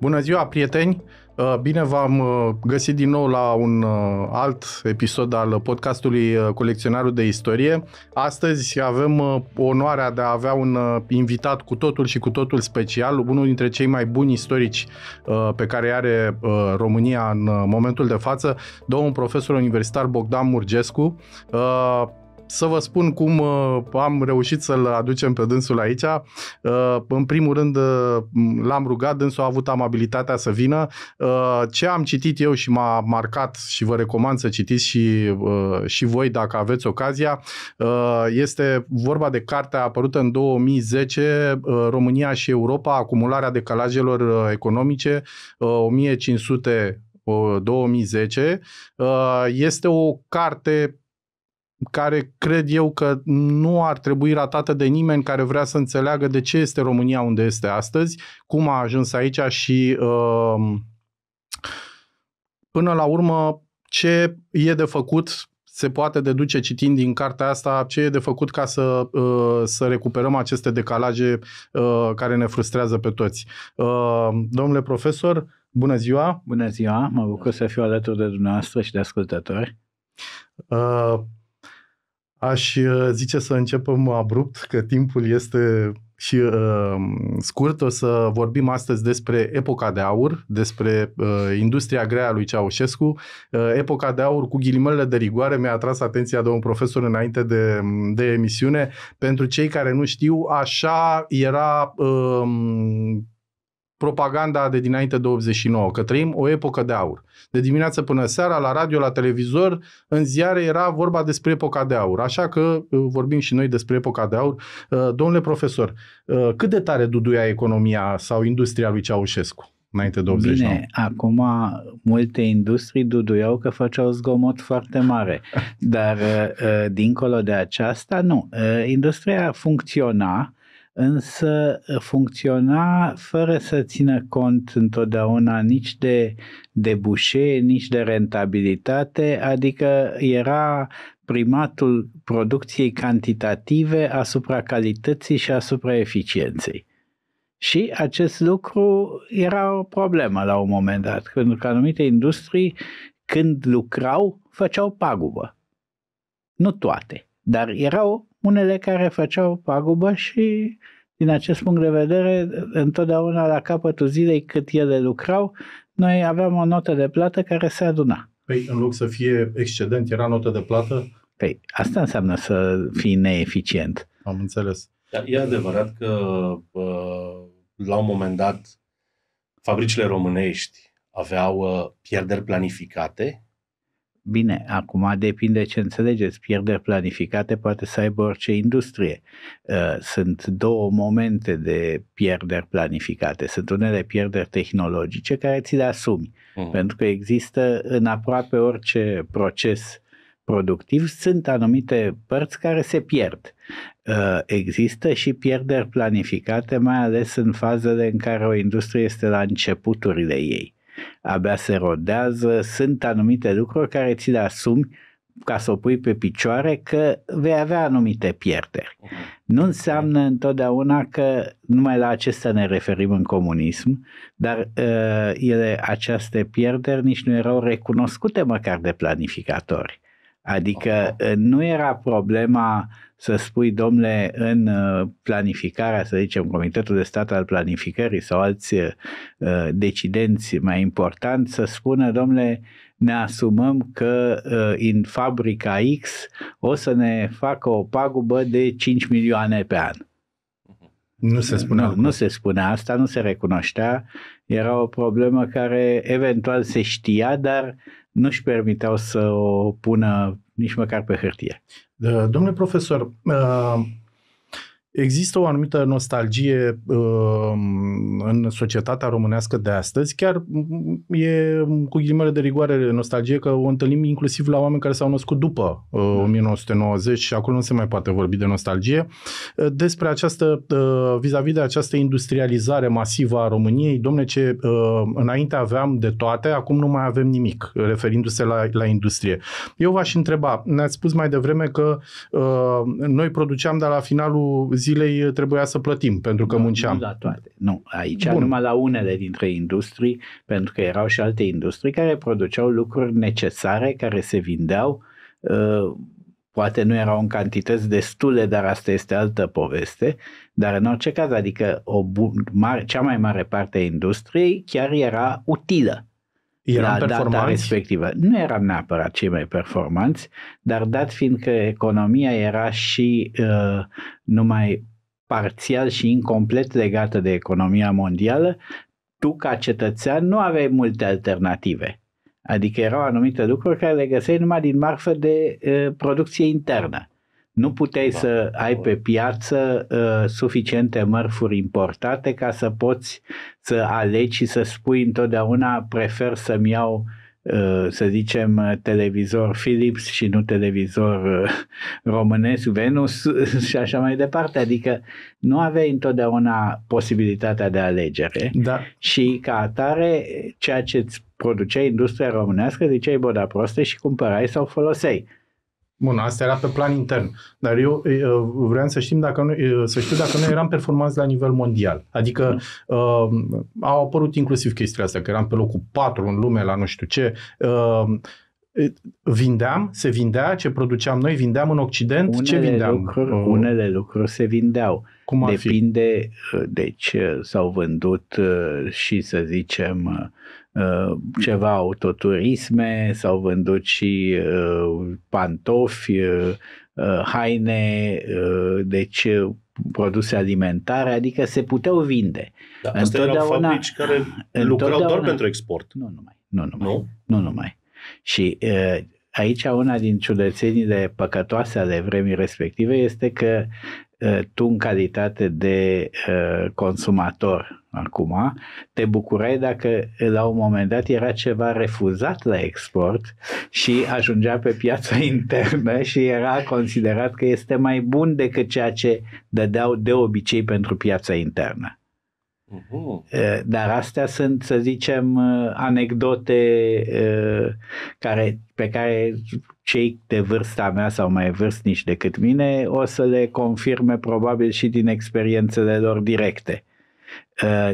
Bună ziua, prieteni! Uh, bine v-am uh, găsit din nou la un uh, alt episod al podcastului Colecționarul de Istorie. Astăzi avem onoarea de a avea un invitat cu totul și cu totul special, unul dintre cei mai buni istorici pe care are România în momentul de față, domnul profesor universitar Bogdan Murgescu să vă spun cum uh, am reușit să-l aducem pe dânsul aici. Uh, în primul rând uh, l-am rugat, dânsul a avut amabilitatea să vină. Ce am citit eu și m-a marcat și vă recomand să citiți și, și voi dacă aveți ocazia, este vorba de cartea apărută în 2010, România și Europa, acumularea decalajelor economice, 1500 2010. Este o carte care cred eu că nu ar trebui ratată de nimeni care vrea să înțeleagă de ce este România unde este astăzi, cum a ajuns aici și uh, până la urmă ce e de făcut se poate deduce citind din cartea asta ce e de făcut ca să, uh, să recuperăm aceste decalaje uh, care ne frustrează pe toți. Domnule profesor, bună ziua! Bună ziua! Mă bucur să fiu alături de dumneavoastră și de ascultători. Aș uh, zice să începem abrupt, că timpul este și uh, scurt. O să vorbim astăzi despre epoca de aur, despre uh, industria grea a lui Ceaușescu. Uh, epoca de aur, cu ghilimele de rigoare, mi-a atras atenția de un profesor înainte de, de emisiune. Pentru cei care nu știu, așa era... Uh, propaganda de dinainte de 89, că trăim o epocă de aur. De dimineață până seara, la radio, la televizor, în ziare era vorba despre epoca de aur. Așa că uh, vorbim și noi despre epoca de aur. Uh, domnule profesor, uh, cât de tare duduia economia sau industria lui Ceaușescu? înainte de 89. Bine, acum multe industrii duduiau că făceau zgomot foarte mare, dar dincolo de aceasta, nu. Industria funcționa însă ă, funcționa fără să țină cont întotdeauna nici de debușe, nici de rentabilitate, adică era primatul producției cantitative asupra calității și asupra eficienței. Și acest lucru era o problemă la un moment dat, pentru că anumite industrii, când lucrau, făceau pagubă. Nu toate, dar erau unele care făceau pagubă și din acest punct de vedere, întotdeauna la capătul zilei cât ele lucrau, noi aveam o notă de plată care se aduna. Păi, în loc să fie excedent, era notă de plată? Păi, asta înseamnă să fii neeficient. Am înțeles. Dar e adevărat că la un moment dat fabricile românești aveau pierderi planificate Bine, acum depinde ce înțelegeți. Pierderi planificate poate să aibă orice industrie. Uh, sunt două momente de pierderi planificate. Sunt unele pierderi tehnologice care ți le asumi, uh-huh. pentru că există în aproape orice proces productiv, sunt anumite părți care se pierd. Uh, există și pierderi planificate, mai ales în fazele în care o industrie este la începuturile ei abia se rodează, sunt anumite lucruri care ți le asumi ca să o pui pe picioare că vei avea anumite pierderi. Mhm. Nu înseamnă întotdeauna că numai la acestea ne referim în comunism, dar uh, ele, aceste pierderi nici nu erau recunoscute măcar de planificatori. Adică uh, nu era problema să spui, domnule, în uh, planificarea, să zicem, Comitetul de Stat al Planificării sau alți uh, decidenți mai importanți, să spună, domnule, ne asumăm că în fabrica X o să ne facă o pagubă de 5 milioane pe an. Nu se spunea. Nu, nu se spunea asta, nu se recunoștea. Era o problemă care eventual se știa, dar uh, nu își permiteau să o pună nici măcar pe hârtie. Domnule profesor, uh, Există o anumită nostalgie uh, în societatea românească de astăzi, chiar e cu ghilimele de rigoare nostalgie că o întâlnim inclusiv la oameni care s-au născut după uh, 1990 da. și acolo nu se mai poate vorbi de nostalgie, uh, despre această, uh, vis-a-vis de această industrializare masivă a României, domne ce uh, înainte aveam de toate, acum nu mai avem nimic, referindu-se la, la industrie. Eu v-aș întreba, ne-ați spus mai devreme că uh, noi produceam, dar la finalul zilei uh, trebuia să plătim pentru că nu, munceam. Nu la toate, nu. Aici Bun. numai la unele dintre industrii, pentru că erau și alte industrii care produceau lucruri necesare, care se vindeau, uh, poate nu erau în cantități destule, dar asta este altă poveste, dar în orice caz, adică o bun, mare, cea mai mare parte a industriei chiar era utilă Eram la data respectivă. Nu eram neapărat cei mai performanți, dar dat fiind că economia era și uh, numai parțial și incomplet legată de economia mondială, tu ca cetățean nu aveai multe alternative. Adică erau anumite lucruri care le găseai numai din marfă de uh, producție internă. Nu puteai da, să da, ai pe piață uh, suficiente mărfuri importate ca să poți să alegi și să spui întotdeauna prefer să-mi iau uh, să zicem televizor Philips și nu televizor uh, românesc, Venus și așa mai departe. Adică nu aveai întotdeauna posibilitatea de alegere da. și ca atare ceea ce îți producea industria românească, ziceai boda proste și cumpărai sau foloseai. Bun, asta era pe plan intern. Dar eu vreau să știm dacă noi, să știu dacă noi eram performanți la nivel mondial. Adică uh, au apărut inclusiv chestia asta, că eram pe locul 4 în lume la nu știu ce. Uh, vindeam, se vindea, ce produceam noi, vindeam în Occident, unele ce vindeam? Lucruri, uh, unele lucruri se vindeau. Cum ar Depinde, fi? Uh, deci uh, s-au vândut uh, și să zicem Uh, ceva autoturisme, s-au vândut și uh, pantofi, uh, haine, deci produse alimentare, adică se puteau vinde. Da, astea erau fabrici care lucrau doar pentru export. Nu numai. Nu numai. Nu? Nu numai. Și aici una din ciudățenile păcătoase ale vremii respective este că Eh, tu în calitate de eh, consumator acum, te bucurai dacă eh, la un moment dat era ceva refuzat la export și ajungea pe piața internă și era considerat că este mai bun decât ceea ce dădeau de obicei pentru piața internă. Mhm. Eh, dar astea sunt, să zicem, eh, anecdote eh, care, pe care cei de vârsta mea sau mai vârstnici decât mine o să le confirme probabil și din experiențele lor directe.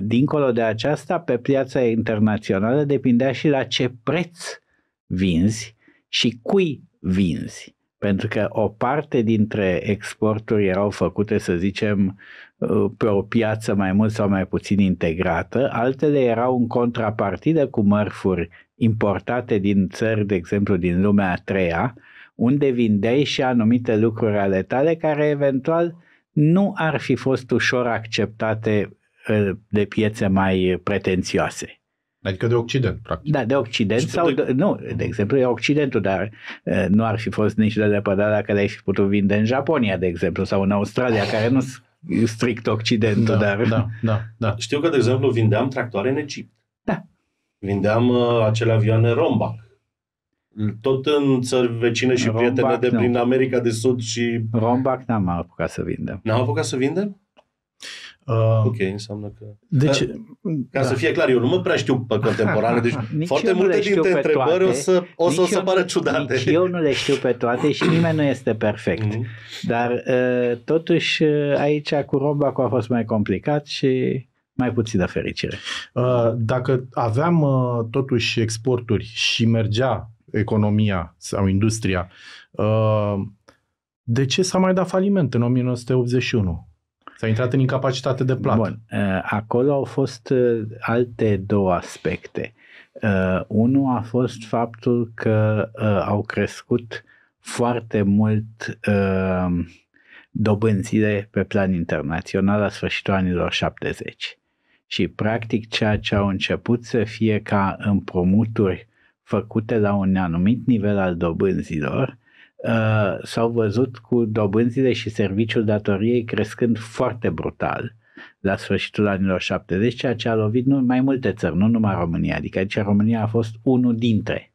Dincolo de aceasta, pe piața internațională depindea și la ce preț vinzi și cui vinzi. Pentru că o parte dintre exporturi erau făcute, să zicem, Uh, pe o piață mai mult sau mai puțin integrată, altele erau în contrapartidă cu mărfuri importate din țări, de exemplu din lumea a treia, unde vindeai și anumite lucruri ale tale care eventual nu ar fi fost ușor acceptate uh, de piețe mai pretențioase. Adică de Occident, practic. Da, de Occident sau, de... De, nu, de exemplu, e Occidentul, dar uh, nu ar fi fost nici de depădat dacă le-ai fi putut vinde în Japonia, de exemplu, sau în Australia, care nu sunt strict Occidentul, da, dar... Da, da, da. Știu că, de exemplu, vindeam tractoare în Egipt. Da. Vindeam uh, acele avioane Rombac. Tot în țări vecine și Rombac, prietene de prin America de Sud și... Rombac n-am apucat să vindem. N-am apucat să vindem? Um, ok, înseamnă că... Deci, ca, ca da. să fie clar, eu nu mă prea știu pe contemporane, deci nici foarte multe dintre întrebări toate, o să, o să, o să pară ciudate. Nici eu nu le știu pe toate și nimeni nu este perfect. Mm-hmm. Dar uh, totuși uh, aici cu Robacu a fost mai complicat și mai puțin de fericire. Uh, dacă aveam totuși exporturi și mergea economia sau industria, de ce s-a mai dat faliment în 1981? S-a intrat în incapacitate de plată. Bun. Eh, acolo au fost eh, alte două aspecte. Eh, unul a fost faptul că au crescut foarte mult dobânzile pe plan internațional la sfârșitul anilor 70. Și practic ceea ce au început să fie ca împrumuturi făcute la un anumit nivel al dobânzilor, Uh, s-au văzut cu dobânzile și serviciul datoriei crescând foarte brutal la sfârșitul anilor 70, ceea ce a lovit nu, mai multe țări, nu numai România. Adică aici România a fost unul dintre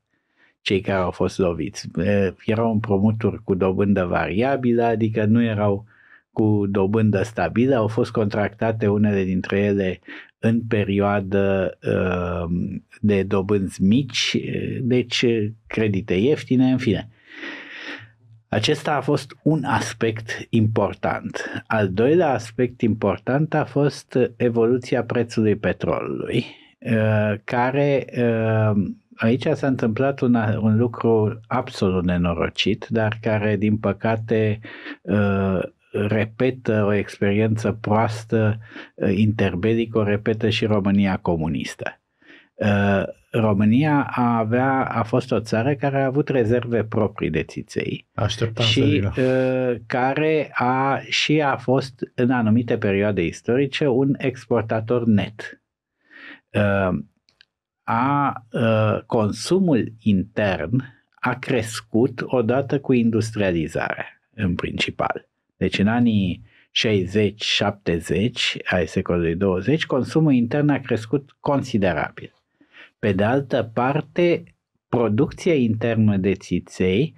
cei care au fost loviți. Uh, erau împrumuturi cu dobândă variabilă, adică nu erau cu dobândă stabilă, au fost contractate unele dintre ele în perioadă uh, de dobânzi mici, deci credite ieftine, în fine. Acesta a fost un aspect important. Al doilea aspect important a fost evoluția prețului petrolului, uh, care uh, aici s-a întâmplat un, un lucru absolut nenorocit, dar care, din păcate, uh, repetă o experiență proastă interbelică, o repetă și România comunistă. Uh, România a, avea, a fost o țară care a avut rezerve proprii de țiței Așteptam și să uh, care a, și a fost în anumite perioade istorice un exportator net. Uh, a, a, consumul intern a crescut odată cu industrializarea, în principal. Deci în anii 60-70 ai secolului 20, consumul intern a crescut considerabil pe de altă parte, producția internă de țiței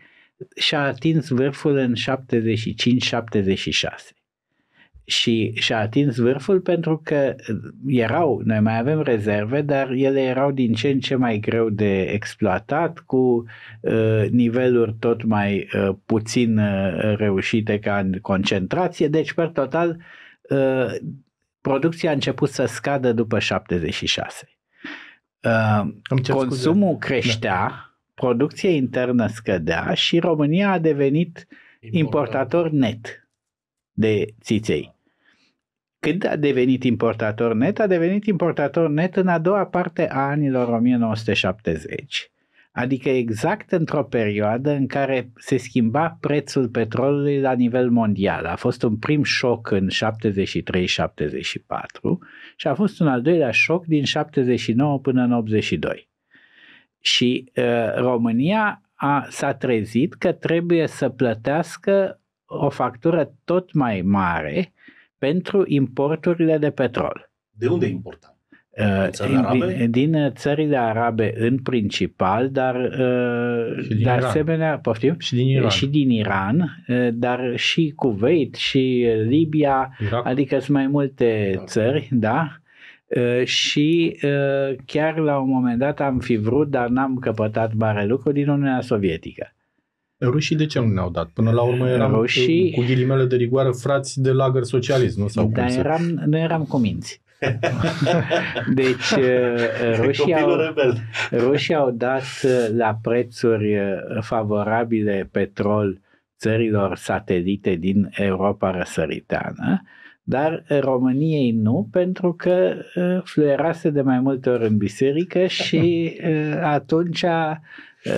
și-a atins vârful în 75-76 și și-a atins vârful pentru că erau, noi mai avem rezerve, dar ele erau din ce în ce mai greu de exploatat, cu uh, niveluri tot mai uh, puțin uh, reușite ca în concentrație, deci, per total, uh, producția a început să scadă după 76 consumul scuze. creștea, da. producția internă scădea și România a devenit importator net de țiței. Când a devenit importator net? A devenit importator net în a doua parte a anilor 1970, adică exact într-o perioadă în care se schimba prețul petrolului la nivel mondial. A fost un prim șoc în 73-74 și a fost un al doilea șoc din 79 până în 82. Și uh, România a, s-a trezit că trebuie să plătească o factură tot mai mare pentru importurile de petrol. De unde importa? Uh, din, arabe? din țările arabe în principal, dar uh, de asemenea, poftim? Și din Iran. Și din Iran, uh, dar și Kuwait și Libia, Irak. adică sunt mai multe Irak. Da. țări, da? și chiar la un moment dat am fi vrut, dar n-am căpătat mare lucru din Uniunea Sovietică. Rușii de ce nu ne-au dat? Până la urmă eram Rușii... cu ghilimele de rigoare frați de lagăr socialist, nu? Sau Dar eram, noi eram cuminți. Deci uh, roșii au, roșii au dat uh, la prețuri uh, favorabile petrol țărilor satelite din Europa răsăritană, dar României nu, pentru că fluierase de mai multe ori în biserică și atunci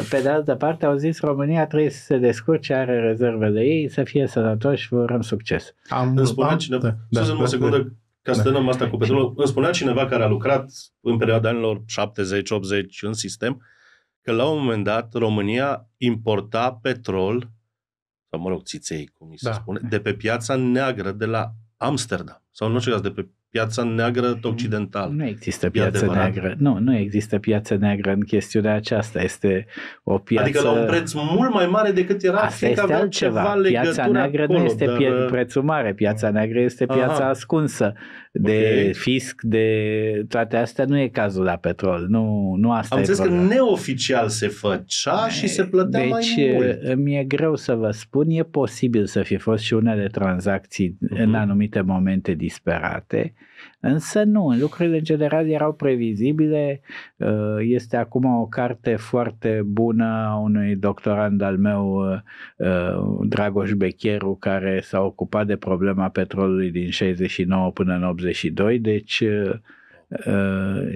pe de altă parte au zis România trebuie să se descurce, are rezervele ei, să fie sănătoși, vă urăm succes. Am, Îmi spunea cineva, da, da, da, o secundă, da ca să da. dăm asta cu petrolul. Îmi spunea cineva care a lucrat în perioada anilor 70-80 în sistem, că la un moment dat România importa petrol, sau mă rog, țiței, cum îi se da. spune, de pe piața neagră de la Amsterdam, sau în orice caz de pe piața neagră occidentală. Nu există piață neagră. Nu, nu există piață neagră în chestiunea aceasta. Este o piață... Adică la un preț mult mai mare decât era. Asta este altceva. Ceva piața neagră acolo, nu este dar... Uh, prețul mare. Piața neagră este piața Aha. ascunsă de okay. fisc, de toate astea. Nu e cazul la petrol. Nu, nu asta Am e problema. că neoficial se făcea e, și se plătea deci, mai mult. Deci mi-e greu să vă spun. E posibil să fi fost și unele tranzacții uh-huh. în anumite momente disperate Însă nu, lucrurile în general erau previzibile. Uh, este acum o carte foarte bună a unui doctorand al meu, uh, uh, Dragoș Becheru, care s-a ocupat de problema petrolului din 69 până în 82, deci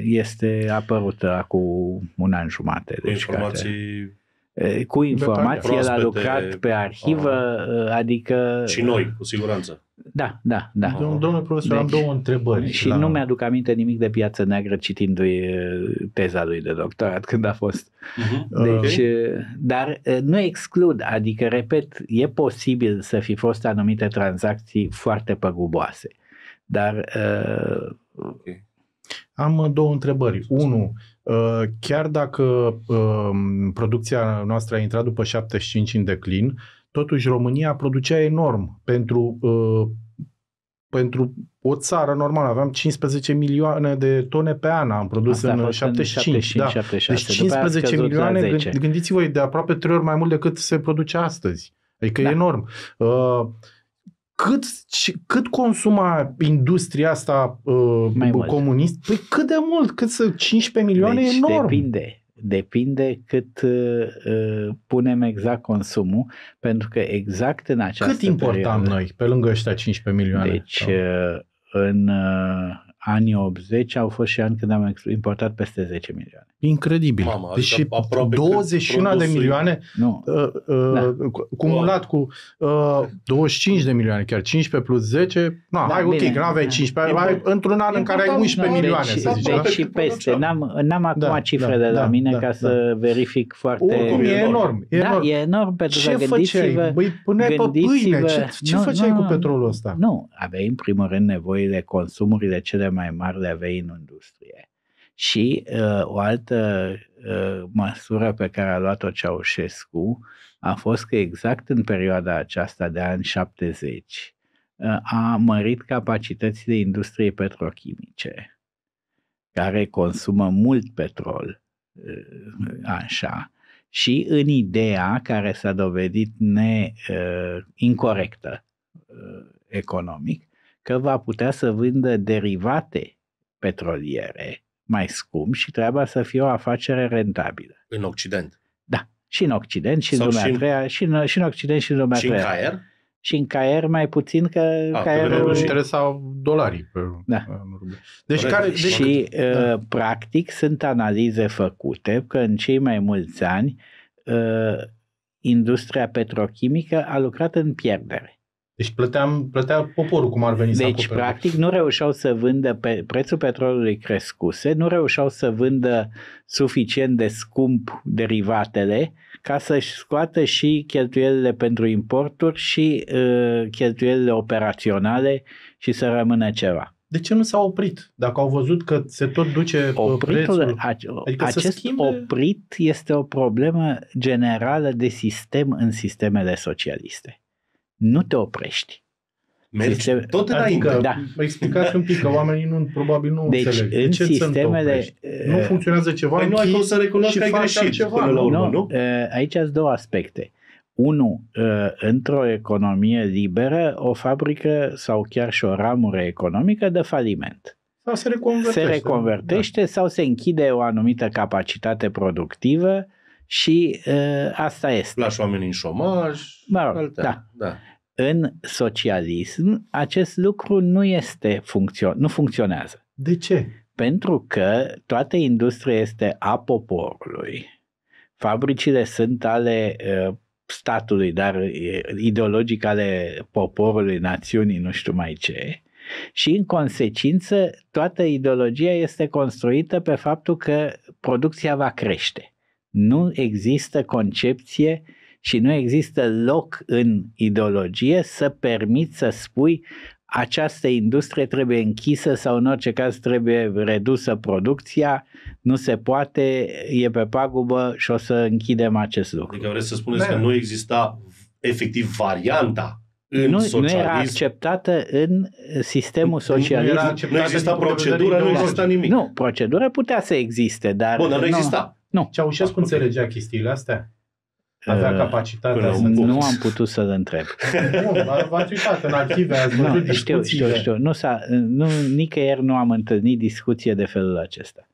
este apărută acum un an jumate. Deci Informații cu informații, el a lucrat pe arhivă, a... adică... Și noi, cu siguranță. Da, da, da. Domnule profesor, deci, am două întrebări. Și la... nu mi-aduc aminte nimic de piață neagră citindu-i teza lui de doctorat când a fost. Uh-huh. Deci, okay. dar nu exclud, adică, repet, e posibil să fi fost anumite tranzacții foarte păguboase. Dar... Uh... Okay. Am uh, două întrebări. Unu, Uh, chiar dacă uh, producția noastră a intrat după 75 în declin, totuși România producea enorm pentru, uh, pentru o țară normală. Aveam 15 milioane de tone pe an, am produs Asta în 75. În 75 da. 76. Deci 15 milioane, gândiți-vă, de aproape 3 ori mai mult decât se produce astăzi. Adică da. e enorm. Uh, cât, cât consuma industria asta uh, Mai comunist? Mult. Păi cât de mult? Cât să 15 milioane deci, enorm. depinde. Depinde cât uh, uh, punem exact consumul, pentru că exact în această Cât importam perioadă, noi, pe lângă ăștia 15 milioane? Deci, Uh, în uh, anii 80 au fost și ani când am importat peste 10 milioane incredibil. Mama, adică deci aproape 21 de milioane Uh, uh, da. cumulat cu uh, 25 de milioane, chiar 15 plus 10, na, da, hai bine, ok, nu aveai 15, da. Ai, într-un an în care ai 11 da, milioane, deci, să zicem. Deci da? și peste, n-am, n-am da, acum da, cifre da, de la da, mine da, ca da. să verific foarte... Oricum, e enorm. E da, enorm. Da, e enorm pentru ce că făceai? Băi, pune pe pâine, ce, ce nu, făceai nu, cu petrolul ăsta? Nu, aveai în primul rând nevoile de consumurile cele mai mari le aveai în industrie și uh, o altă uh, măsură pe care a luat-o Ceaușescu a fost că exact în perioada aceasta de ani 70 uh, a mărit capacitățile industriei petrochimice, care consumă mult petrol, uh, așa, și în ideea care s-a dovedit ne, uh, incorrectă uh, economic, că va putea să vândă derivate petroliere mai scump și treaba să fie o afacere rentabilă. În Occident. Da. Și în Occident, și în lumea și în... treia, și în, și în Occident, și în lumea și treia. Și în Caer? Și în CAER mai puțin, că A, ah, Caierul... interesau dolarii. Pe, da. Deci care... Deci... Și, da. Uh, practic, sunt analize făcute că în cei mai mulți ani uh, industria petrochimică a lucrat în pierdere. Deci plăteam, plătea poporul cum ar veni deci, să Deci, practic, nu reușeau să vândă, pe prețul petrolului crescuse, nu reușeau să vândă suficient de scump derivatele ca să-și scoată și cheltuielile pentru importuri și uh, cheltuielile operaționale și să rămână ceva. De ce nu s-a oprit? Dacă au văzut că se tot duce Opritul, prețul, adică acest schimbe... oprit este o problemă generală de sistem în sistemele socialiste nu te oprești. Mergi deci, tot adică înainte. Adică, da. Explicați un pic, că oamenii nu, probabil nu deci, înțeleg. Deci, în ce sistemele... Uh, nu funcționează ceva, păi nu ai cum să recunoști că ai greșit ceva, până la urmă, nu? nu? Uh, aici sunt două aspecte. Unu, uh, într-o economie liberă, o fabrică sau chiar și o ramură economică dă faliment. Sau se reconvertește. Se reconvertește da. sau se închide o anumită capacitate productivă uh, și uh, asta este. Lași oamenii în șomaj. Mă rog, da. da. În socialism, acest lucru nu este funcțio- nu funcționează. De ce? Pentru că toată industria este a poporului. Fabricile sunt ale uh, statului, dar ideologic ale poporului, națiunii, nu știu mai ce. Și în consecință, toată ideologia este construită pe faptul că producția va crește. Nu există concepție și nu există loc în ideologie să permiți să spui această industrie trebuie închisă sau în orice caz trebuie redusă producția, nu se poate, e pe pagubă și o să închidem acest lucru. Adică vreți să spuneți da. că nu exista efectiv varianta în nu, socialism. Nu era acceptată în sistemul socialist. Nu, era nu exista procedură, nu exista nimic. Nu, procedura putea să existe, dar... Bun, dar nu, nu exista. Nu. Ceaușescu înțelegea chestiile astea? Avea capacitatea să Nu am putut să-l întreb. nu, v-ați uitat în archive, ați văzut nu, știu, știu, știu. Nu s-a, nu, nicăieri nu am întâlnit discuție de felul acesta.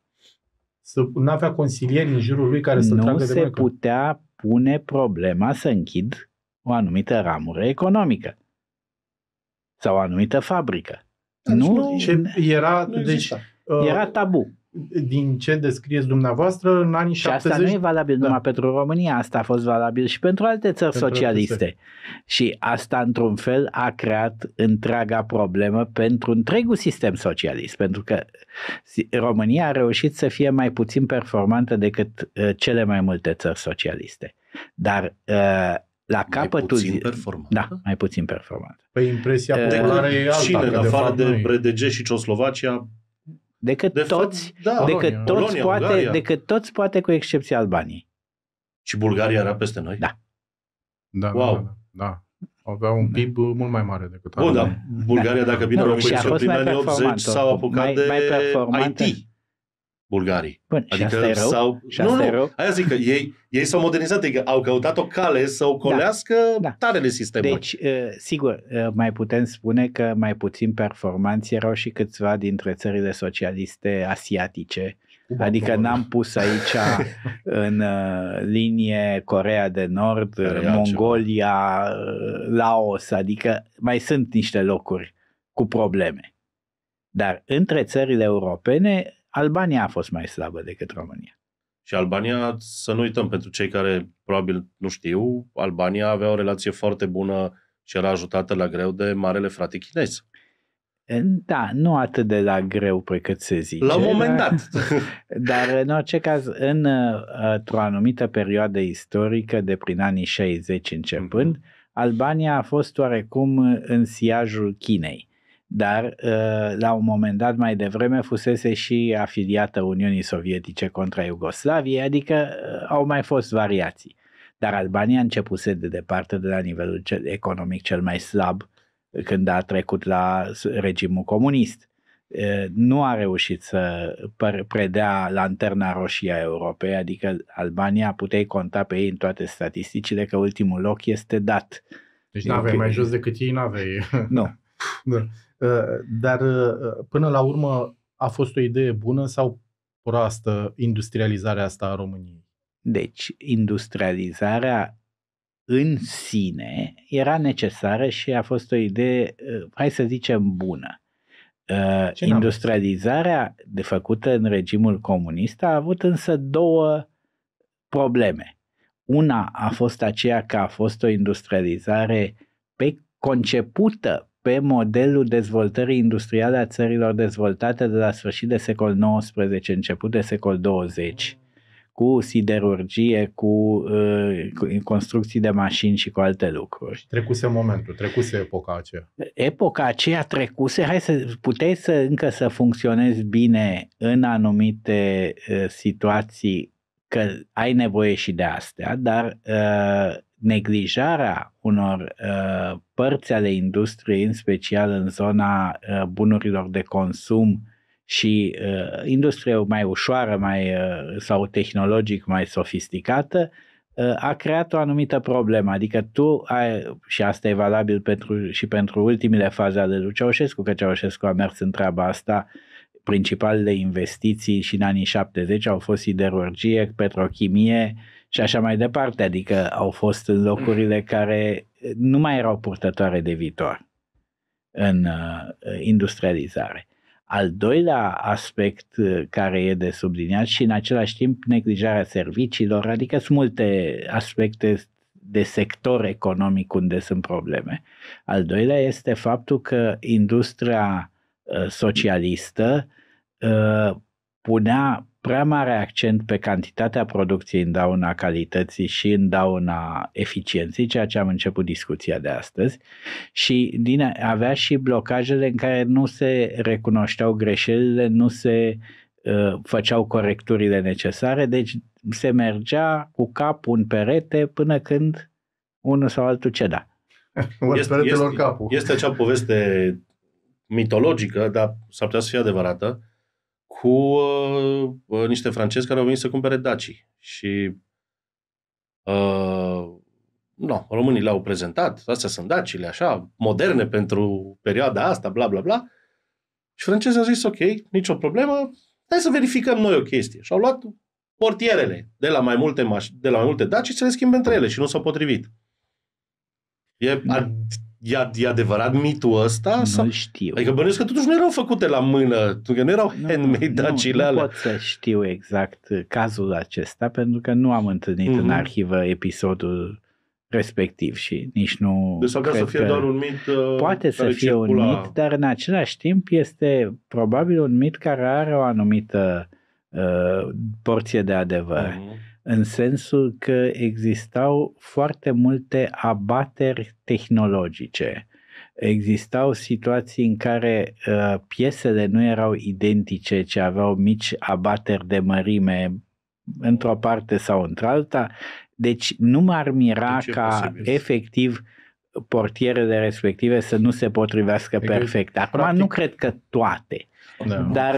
Să nu avea consilieri în jurul lui care să nu tragă de se mâncă. putea pune problema să închid o anumită ramură economică sau o anumită fabrică. Deci, nu, ce era, nu deci, uh, era tabu din ce descrieți dumneavoastră în anii și 70. Și asta nu e valabil da. numai pentru România, asta a fost valabil și pentru alte țări pentru socialiste. Alte țări. Și asta, într-un fel, a creat întreaga problemă pentru întregul sistem socialist, pentru că România a reușit să fie mai puțin performantă decât uh, cele mai multe țări socialiste. Dar uh, la mai capătul... Mai puțin performantă? Da, mai puțin performantă. Păi impresia uh, populară e alta. Cine, în afară de, de BRDG și Cioslovacia, Decât de toți, fapt, da, decât Polonia, toți Polonia, poate, Ungaria. decât toți poate cu excepția Albaniei. Și Bulgaria era peste noi? Da. Da, da wow. da, da, da. Avea un da. PIB da. mult mai mare decât Bun, dar Bulgaria, da. dacă bine da. și a fost mai 80, s-au apucat mai, de mai IT bulgarii. Bun, adică și asta e rău? Sau... nu, nu. rău? Aia zic că ei, ei s-au modernizat, adică au căutat o cale să ocolească da, da. tarele sistemului. Deci, uh, sigur, uh, mai putem spune că mai puțin performanți erau și câțiva dintre țările socialiste asiatice. adică n-am pus aici în uh, linie Corea de Nord, Care Mongolia, Laos, adică mai sunt niște locuri cu probleme. Dar între țările europene Albania a fost mai slabă decât România. Și Albania, să nu uităm, pentru cei care probabil nu știu, Albania avea o relație foarte bună și era ajutată la greu de marele frate chinez. Da, nu atât de la greu pe cât se zice. La un moment dat. Dar, în orice caz, în, uh, într-o anumită perioadă istorică, de prin anii 60 începând, mm-hmm. Albania a fost oarecum în siajul Chinei dar uh, la un moment dat mai devreme fusese și afiliată Uniunii Sovietice contra Iugoslaviei, adică uh, au mai fost variații. Dar Albania începuse de departe de la nivelul economic cel mai slab când a trecut la regimul comunist. Uh, nu a reușit să predea lanterna roșie a Europei, adică Albania puteai conta pe ei în toate statisticile că ultimul loc este dat. Deci nu avei mai jos decât ei, nu avei. Nu, da. Ă, dar ă, până la urmă a fost o idee bună sau proastă industrializarea asta a României? Deci, industrializarea în sine era necesară și a fost o idee, ă, hai să zicem, bună. Ce industrializarea de făcută în regimul comunist a avut însă două probleme. Una a fost aceea că a fost o industrializare pe concepută pe modelul dezvoltării industriale a țărilor dezvoltate de la sfârșit de secol XIX, început de secol XX, cu siderurgie, cu uh, construcții de mașini și cu alte lucruri. Trecuse momentul, trecuse epoca aceea. Epoca aceea trecuse, hai să puteai să încă să funcționezi bine în anumite uh, situații că ai nevoie și de astea, dar uh, neglijarea unor uh, părți ale industriei, în special în zona uh, bunurilor de consum și uh, industrie mai ușoară mai, uh, sau tehnologic mai sofisticată, uh, a creat o anumită problemă. Adică tu ai, și asta e valabil pentru, și pentru ultimile faze ale lui Ceaușescu, că Ceaușescu a mers în treaba asta, principalele investiții și în anii 70 au fost siderurgie, petrochimie și așa mai departe, adică au fost în locurile mm. care nu mai erau purtătoare de viitor în uh, industrializare. Al doilea aspect uh, care e de subliniat și în același timp neglijarea serviciilor, adică sunt multe aspecte de sector economic unde sunt probleme. Al doilea este faptul că industria uh, socialistă punea prea mare accent pe cantitatea producției în dauna calității și în dauna eficienței, ceea ce am început discuția de astăzi, și din a, avea și blocajele în care nu se recunoșteau greșelile, nu se uh, făceau corecturile necesare, deci se mergea cu capul în perete până când unul sau altul ceda. Este, este, capul. este acea poveste mitologică, dar s-ar putea să fie adevărată, cu uh, uh, niște francezi care au venit să cumpere Daci. Și uh, no, românii le-au prezentat, astea sunt Dacile, așa, moderne pentru perioada asta, bla, bla, bla. Și francezii au zis, ok, nicio problemă, hai să verificăm noi o chestie. Și au luat portierele de la mai multe, maș- de la mai multe daci și să le schimbe între ele și nu s-au potrivit. E, ar, mm. E, e adevărat mitul ăsta? Nu sau? știu. Adică bănuiesc că totuși nu erau făcute la mână, că nu erau handmade nu, dacile nu alea. Nu pot să știu exact cazul acesta, pentru că nu am întâlnit mm-hmm. în mhm. arhivă episodul respectiv și nici nu... Deci să fie că... doar un mit uh, Poate să fie circula... un mit, dar în același timp este probabil un mit care are o anumită uh, porție de adevăr. Mm-hmm în sensul că existau foarte multe abateri tehnologice. Existau situații în care uh, piesele nu erau identice, ci aveau mici abateri de mărime într-o parte sau într-alta. Deci nu m-ar mira deci ca posibil. efectiv portierele respective să nu se potrivească adică perfect. Acum practic. nu cred că toate, da, dar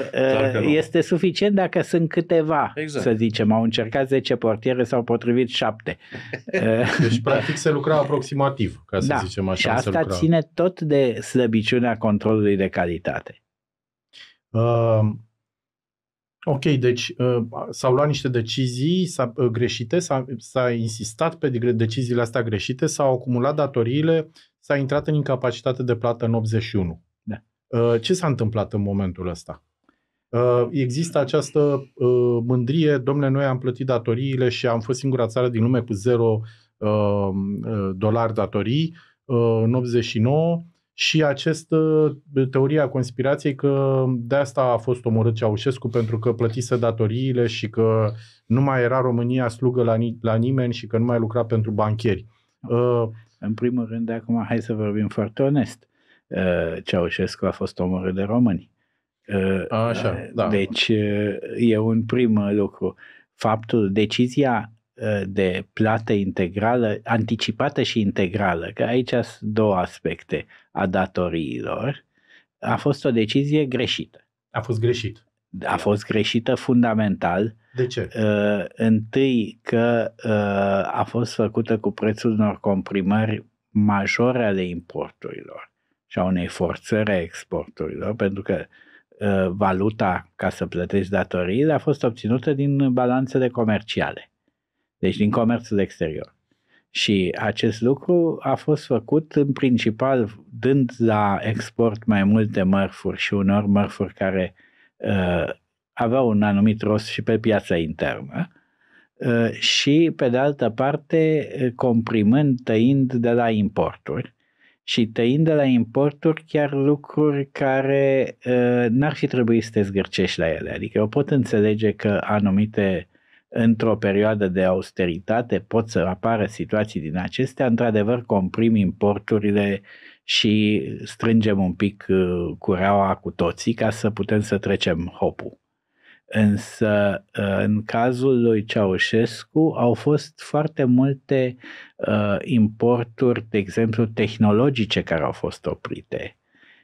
că uh, este suficient dacă sunt câteva, exact. să zicem. Au încercat 10 portiere, s-au potrivit 7. deci, practic, se lucra aproximativ, ca să da. zicem așa. Și asta ține tot de slăbiciunea controlului de calitate. Uh, Ok, deci uh, s-au luat niște decizii s-a, uh, greșite, s-a, s-a insistat pe deciziile astea greșite, s-au acumulat datoriile, s-a intrat în incapacitate de plată în 81. Da. Uh, ce s-a întâmplat în momentul ăsta? Uh, există această uh, mândrie, domnule, noi am plătit datoriile și am fost singura țară din lume cu zero uh, uh dolari datorii uh, în 89 și acest uh, teoria conspirației că de asta a fost omorât Ceaușescu pentru că plătise datoriile și că nu mai era România slugă la, ni- la nimeni și că nu mai lucra pentru bancheri. Da. Uh, În primul rând, acum hai să vorbim foarte onest. Uh, Ceaușescu a fost omorât de români. Așa, da. Deci e un prim lucru. Faptul, decizia de plată integrală, anticipată și integrală, că aici sunt două aspecte a datoriilor a fost o decizie greșită. A fost greșit. A fost greșită fundamental. De ce? Uh, întâi că uh, a fost făcută cu prețul unor comprimări majore ale importurilor și a unei forțări a exporturilor, pentru că uh, valuta ca să plătești datoriile a fost obținută din balanțele comerciale, deci din comerțul exterior. Și acest lucru a fost făcut în principal dând la export mai multe mărfuri și unor mărfuri care uh, aveau un anumit rost și pe piața internă uh, și, pe de altă parte, comprimând, tăind de la importuri și tăind de la importuri chiar lucruri care uh, n-ar fi trebuit să te zgârcești la ele. Adică eu pot înțelege că anumite într-o perioadă de austeritate pot să apară situații din acestea, într-adevăr comprim importurile și strângem un pic uh, cureaua cu toții ca să putem să trecem hopul. Însă, uh, în cazul lui Ceaușescu, au fost foarte multe uh, importuri, de exemplu, tehnologice care au fost oprite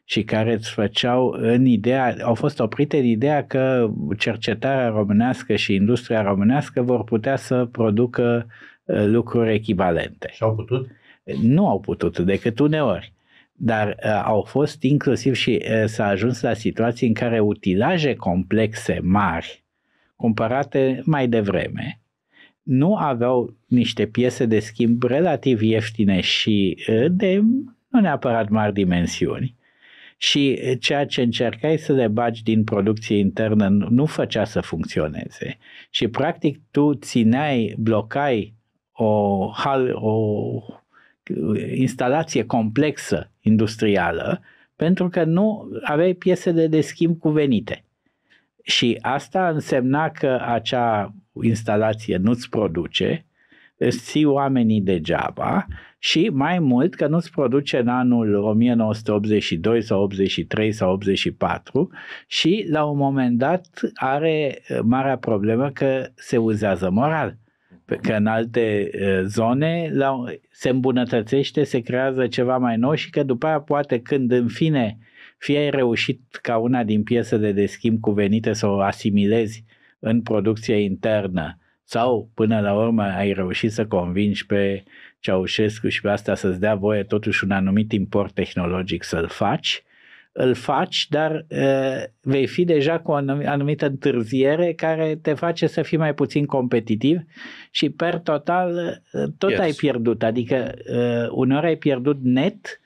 și care îți făceau în ideea, au fost oprite în ideea că cercetarea românească și industria românească vor putea să producă ă, lucruri echivalente. Și au putut? Nu au putut, decât uneori. Dar uh, au fost inclusiv și uh, s-a ajuns la situații în care utilaje complexe mari, cumpărate mai devreme, nu aveau niște piese de schimb relativ ieftine și uh, de nu neapărat mari dimensiuni, și ceea ce încercai să le bagi din producție internă nu făcea să funcționeze. Și practic tu țineai, blocai o, o instalație complexă industrială pentru că nu aveai piese de schimb cuvenite. Și asta însemna că acea instalație nu-ți produce, îți ții oamenii degeaba și mai mult că nu-ți produce în anul 1982 sau 83 sau 84 și la un moment dat are uh, marea problemă că se uzează moral că în alte uh, zone la, se îmbunătățește, se creează ceva mai nou și că după aia poate când în fine fie ai reușit ca una din piesele de schimb cuvenite să o asimilezi în producție internă sau, până la urmă, ai reușit să convingi pe Ceaușescu și pe astea să-ți dea voie totuși un anumit import tehnologic să-l faci, îl faci, dar e, vei fi deja cu o anumită întârziere care te face să fii mai puțin competitiv și per total tot yes. ai pierdut, adică e, uneori ai pierdut net,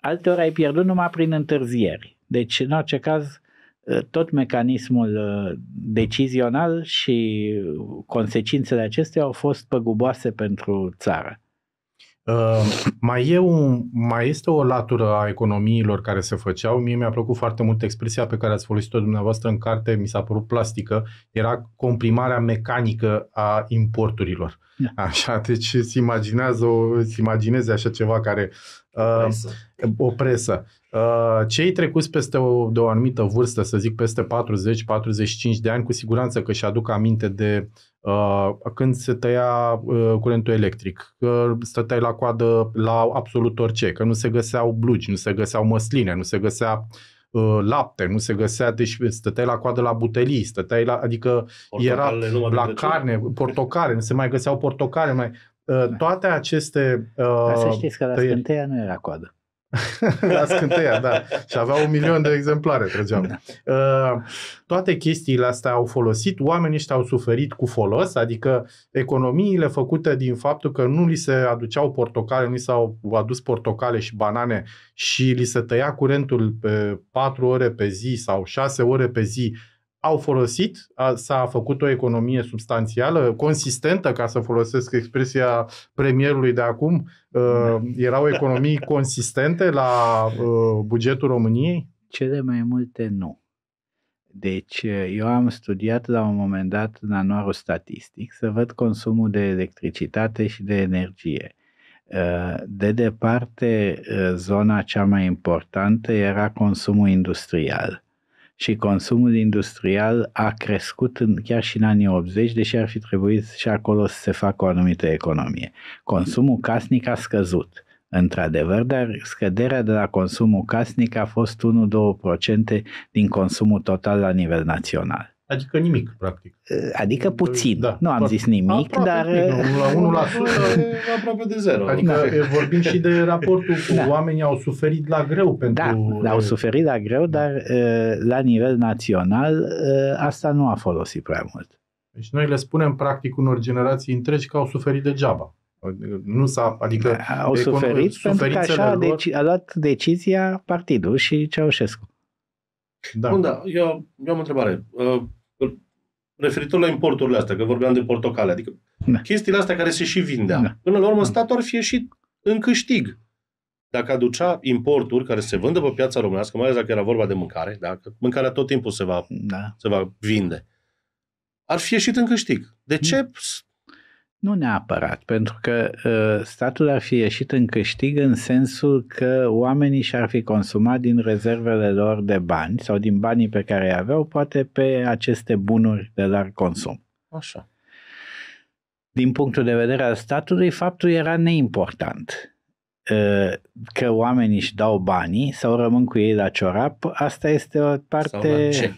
alteori ai pierdut numai prin întârzieri. Deci, în orice caz, tot mecanismul uh, decizional și consecințele acestea au fost păguboase pentru țară. Uh, mai, e un, mai este o latură a economiilor care se făceau. Mie mi-a plăcut foarte mult expresia pe care ați folosit-o dumneavoastră în carte, mi s-a părut plastică, era comprimarea mecanică a importurilor. Da. Așa, deci se imaginează, se imaginezi așa ceva care presă. o presă. cei trecuți peste o, de o anumită vârstă, să zic peste 40-45 de ani, cu siguranță că și-aduc aminte de uh, când se tăia uh, curentul electric, că stăteai la coadă la absolut orice, că nu se găseau blugi, nu se găseau măsline, nu se găsea lapte, nu se găsea, deci stăteai la coadă la butelii, stăteai la, adică era la carne, portocale, nu se mai găseau portocale, mai, toate aceste... Uh, să știți că la tăieri. scânteia nu era coadă. la scânteia, da. Și avea un milion de exemplare, trăgeam. Da. Uh, toate chestiile astea au folosit, oamenii ăștia au suferit cu folos, adică economiile făcute din faptul că nu li se aduceau portocale, nu li s-au adus portocale și banane și li se tăia curentul pe 4 ore pe zi sau 6 ore pe zi au folosit, a, s-a făcut o economie substanțială, consistentă, ca să folosesc expresia premierului de acum, ă, da. erau economii consistente la ă, bugetul României? Cele mai multe nu. Deci ă, eu am studiat la un moment dat în anuarul statistic să văd consumul de electricitate și de energie. De departe, zona cea mai importantă era consumul industrial și consumul industrial a crescut în, chiar și în anii 80, deși ar fi trebuit și acolo să se facă o anumită economie. Consumul casnic a scăzut, într-adevăr, dar scăderea de la consumul casnic a fost 1-2% din consumul total la nivel național. Adică nimic, practic. Ă, adică păi, puțin. Da, nu am zis nimic, aproape dar... Nimic, ă, la 1%, aproape de zero. Adică da. vorbim și de raportul cu da. oamenii au suferit la greu da, pentru... Da, au suferit la greu, da. dar ă, la nivel național asta nu a folosit prea mult. Deci noi le spunem practic unor generații întregi că au suferit degeaba. Nu s-a, adică da, au suferit pentru că așa lor... deci, a luat decizia partidul și Ceaușescu. Da. Bun, da, eu, eu am o întrebare referitor la importurile astea, că vorbeam de portocale, adică da. chestiile astea care se și vindea. Da. Până la urmă, da. statul ar fi ieșit în câștig. Dacă aducea importuri care se vândă pe piața românească, mai ales dacă era vorba de mâncare, dacă mâncarea tot timpul se va, da. se va vinde, ar fi ieșit în câștig. De mm. ce nu neapărat, pentru că uh, statul ar fi ieșit în câștig în sensul că oamenii și-ar fi consumat din rezervele lor de bani sau din banii pe care îi aveau, poate pe aceste bunuri de larg consum. Așa. Din punctul de vedere al statului, faptul era neimportant ă, că oamenii își dau banii sau rămân cu ei la ciorap, asta este o parte... Sau la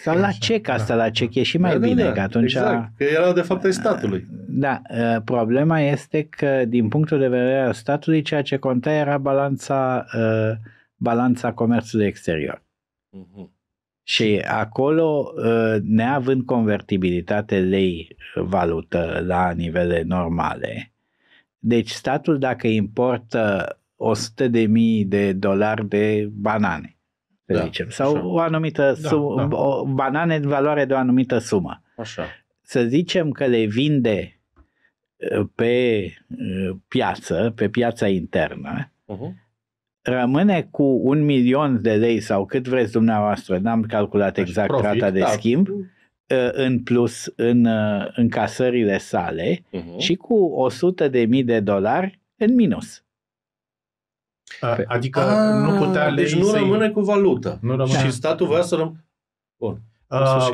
sau la exact, cec da. asta, la cec e și da, mai da, bine, da, da. că atunci... Exact, că erau de fapt ai statului. Da, ă, problema este că din punctul de vedere al statului, ceea ce conta era balanța, ă, balanța comerțului exterior. Uh-huh. Și acolo, ă, neavând convertibilitate lei-valută la nivele normale, deci statul dacă importă 100.000 de, de dolari de banane, da, să da, zicem, sau așa. o anumită sumă, da, da. O, banane în valoare de o anumită sumă. Așa. Să zicem că le vinde uh, pe uh, piață, pe piața internă, uh-huh. rămâne cu un milion de lei sau cât vreți dumneavoastră, n-am calculat deci exact Profit, rata de da. schimb, uh, în plus în, în casările sale uh-huh. și cu 100 de mii de dolari în minus adică a, ah, nu putea deci alege Deci nu rămâne cu valută. Nu rămâne. Și statul voia să rămână... Bun, a,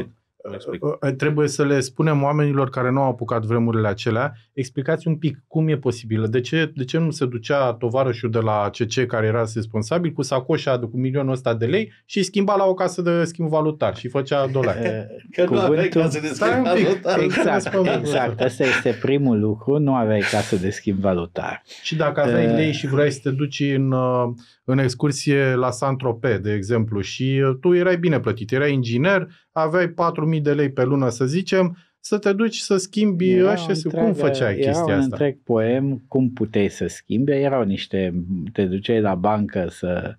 Trebuie să le spunem oamenilor care nu au apucat vremurile acelea, Explicați un pic cum e posibilă, de ce, de ce nu se ducea tovarășul de la CC care era responsabil cu sacoșa de cu milionul ăsta de lei și schimba la o casă de schimb valutar și făcea dolari. Că Cuvântul... nu aveai casă de schimb valutar. Exact, exact. Asta exact, este primul lucru, nu aveai casă de schimb valutar. Și dacă aveai uh, lei și vrei să te duci în, uh, în excursie la Saint-Tropez, de exemplu, și uh, tu erai bine plătit, erai inginer, aveai 4.000 de lei pe lună, să zicem, să te duci să schimbi era așa, întreagă, cum făceai chestia era un asta? întreg poem, cum puteai să schimbi, erau niște, te duceai la bancă să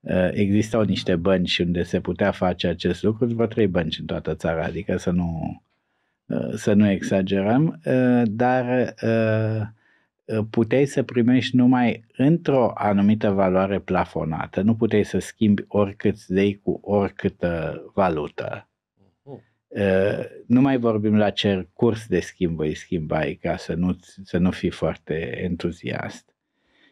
eh, existau niște bănci unde se putea face acest lucru, vă trei bănci în toată țara, adică să nu, eh, să nu exagerăm, eh, dar puteai să primești numai într-o anumită valoare plafonată, nu puteai să schimbi oricât zei cu oricâtă valută. Ă, nu mai vorbim la ce curs de schimb voi schimba ca să nu, să nu fii foarte entuziast.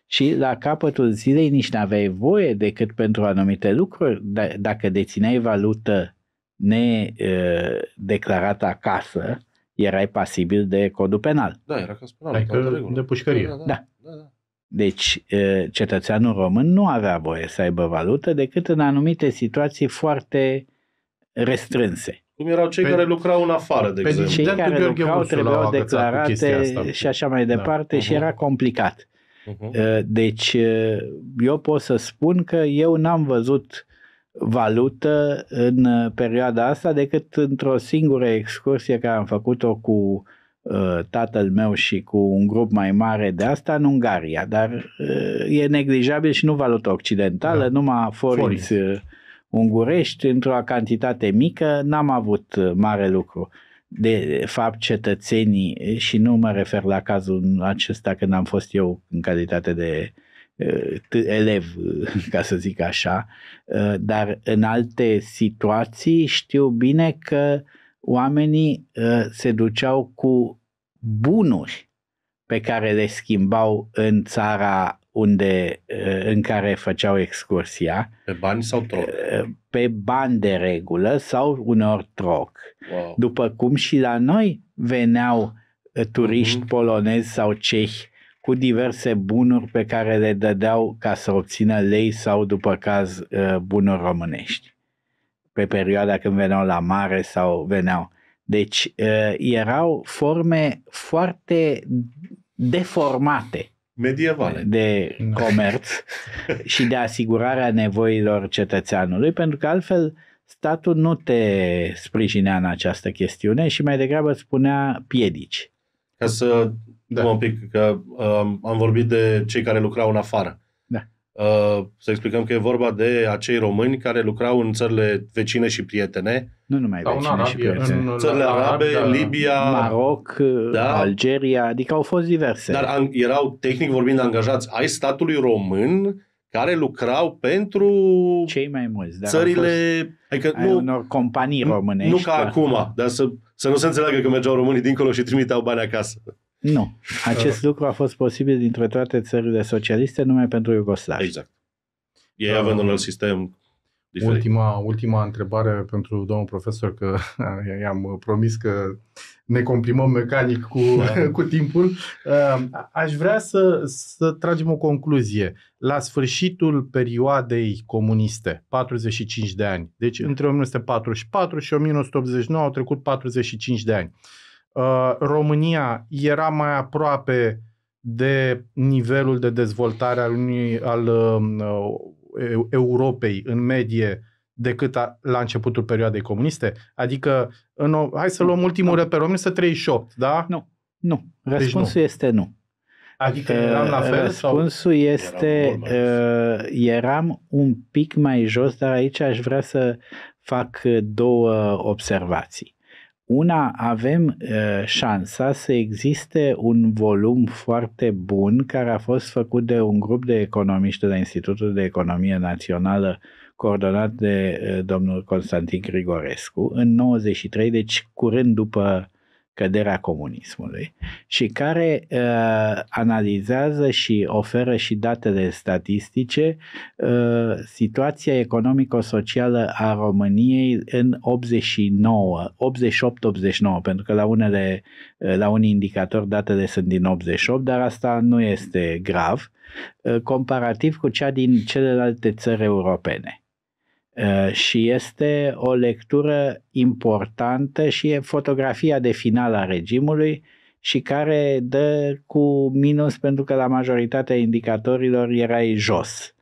Și la capătul zilei nici nu aveai voie decât pentru anumite lucruri, d- da, dacă dețineai valută nedeclarată acasă, erai pasibil de codul penal. Da, era caz penal. Adică de pușcărie. Da, da, da. da. da. Deci, ă, cetățeanul român nu avea voie să aibă valută decât în anumite situații foarte restrânse. Cum erau cei pe, care lucrau în afară, de pe exemplu. Cei de care lucrau trebuiau declarate și așa mai da. departe da. uh-huh. și era complicat. Uh-huh. Uh, deci uh, eu pot să spun că eu n-am văzut valută în uh, perioada asta decât într-o singură excursie care am făcut-o cu tatăl meu și cu un grup mai mare de asta în Ungaria, dar e neglijabil și nu valută occidentală, da. numai forinți. forinți ungurești într-o cantitate mică, n-am avut uh, mare lucru. De fapt, cetățenii, eh, și nu mă refer la cazul acesta când am fost eu în calitate de eh, elev, ca să zic așa, eh, dar în alte situații știu bine că oamenii se duceau cu bunuri pe care le schimbau în țara unde, eh, în care făceau excursia. Pe bani sau troc? Eh, pe bani de regulă sau uneori troc. Wow. După cum și la noi veneau eh, turiști uh-huh. polonezi sau cehi cu diverse bunuri pe care le dădeau ca să obțină lei sau, după caz, bunuri românești. Pe perioada când veneau la mare sau veneau. Deci erau forme foarte deformate medievale. De comerț și de asigurarea nevoilor cetățeanului, pentru că altfel statul nu te sprijinea în această chestiune și mai degrabă îți punea piedici. Ca să da. un pic, că um, am vorbit de cei care lucrau în afară. Uh, să explicăm că e vorba de acei români care lucrau în țările vecine și prietene. Nu numai Sau vecine și prietene. În, țările arabe, da, Libia, Maroc, uh, da? Algeria, adică au fost diverse. Dar erau, tehnic vorbind, angajați ai statului român care lucrau pentru cei mai mulți, dar țările, adică nu, unor companii românești. Nu ca da. acum, dar să, să nu se înțeleagă că mergeau românii dincolo și trimiteau bani acasă. Nu. Acest uh, lucru a fost posibil dintre toate țările socialiste, numai pentru Iugoslavia. Exact. Ei uh, având un alt sistem diferit. Ultima, ultima întrebare pentru domnul profesor, că i-am promis că ne comprimăm mecanic cu, da. cu timpul. Aș vrea să, să tragem o concluzie. La sfârșitul perioadei comuniste, 45 de ani, deci între 1944 și 1989 au trecut 45 de ani. Uh, România era mai aproape de nivelul de dezvoltare al, unui, al um, uh, Europei în medie decât a, la începutul perioadei comuniste? Adică, în o, hai să luăm ultimul nu. reper, 1938, da? Nu, nu. Răspunsul deci nu. este nu. Adică uh, eram la fel? Răspunsul sau? este eram, uh, eram un pic mai jos, dar aici aș vrea să fac două observații. Una, avem uh, șansa să existe un volum foarte bun care a fost făcut de un grup de economiști de la Institutul de Economie Națională coordonat de uh, domnul Constantin Grigorescu în 93, deci curând după căderea comunismului și care uh, analizează și oferă și datele statistice uh, situația economico-socială a României în 89, 88-89, pentru că la unele uh, la unii indicatori datele sunt din 88, dar asta nu este grav, uh, comparativ cu cea din celelalte țări europene. Eh, și este o lectură importantă și e fotografia de final a regimului și care dă cu minus pentru că la majoritatea indicatorilor erai jos.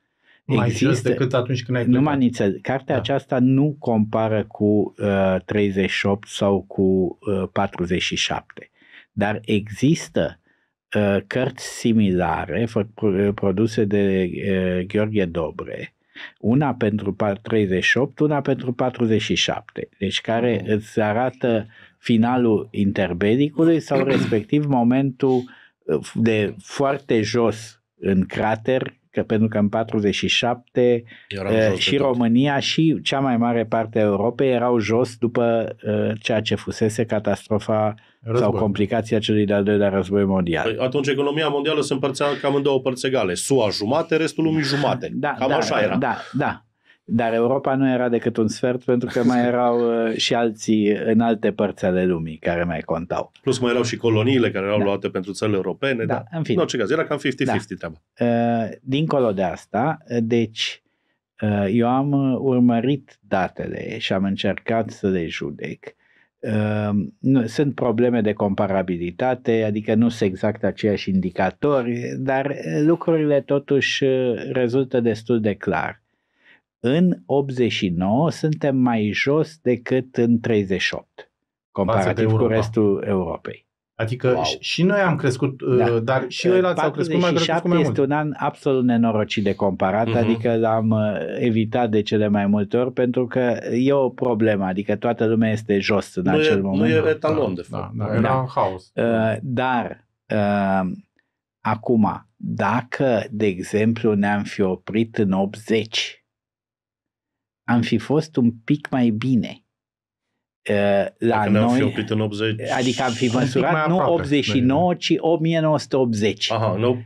Mai Există, jos decât atunci când ai plecat. Numai nițel. Cartea da. aceasta nu compară cu uh, eh, 38 sau cu uh, eh, 47, dar există uh, cărți similare produse de uh, Gheorghe Dobre una pentru 38, una pentru 47, deci care îți arată finalul interbelicului sau respectiv momentul uh, de foarte jos în crater că pentru că în 47 și eh, România și cea mai mare parte a Europei erau jos după eh, ceea ce fusese catastrofa război. sau complicația celui de-al doilea război mondial. Păi atunci economia mondială se împărțea cam în două părți egale. SUA jumate, restul lumii jumate. Da, cam da, așa era. Da, da. Dar Europa nu era decât un sfert pentru că mai erau uh, și alții în alte părți ale lumii care mai contau. Plus mai erau și coloniile care erau da. luate pentru țările europene. Da, dar... în fine. În orice caz, era cam 50-50 da. treaba. Uh, dincolo de asta, uh, deci eu am urmărit datele și am încercat să le judec. Sunt probleme de comparabilitate, adică nu sunt exact aceiași indicatori, dar lucrurile totuși rezultă destul de clar în 89 suntem mai jos decât în 38, comparativ cu restul Europei. Adică wow. și noi am crescut, uh, da. dar și noi au crescut mai crescut mai mult. este un an absolut nenorocit de comparat, uh-huh. adică l-am uh, evitat de cele mai multe ori pentru că e o problemă, adică toată lumea este jos în nu acel e, moment. Nu e etalon, da, de fapt. Da, da, da. era da. în haos. Uh, dar, uh, acum, dacă, de exemplu, ne-am fi oprit în 80 am fi fost un pic mai bine ă, la Dacă noi. Fi oprit în 80... Adică am fi măsurat nu aproape, 89, noi. ci 1980. Aha, nu.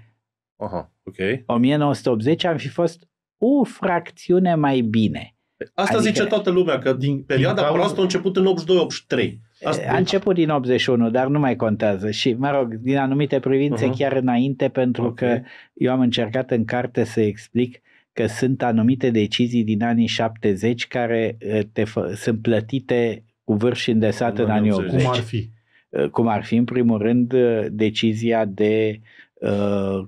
Aha, ok. 1980 am fi fost o fracțiune mai bine. Asta adică, zice toată lumea, că din perioada din proastă a început în 82-83. Asta... A început din 81, dar nu mai contează. Și, mă rog, din anumite privințe uh-huh. chiar înainte, pentru okay. că eu am încercat în carte să explic uh, că sunt anumite decizii din anii 70 care uh, te fă, sunt plătite cu vârf și îndesat în, în anii 80. Cum ar fi? Uh, cum ar fi, în primul rând, uh, decizia de uh,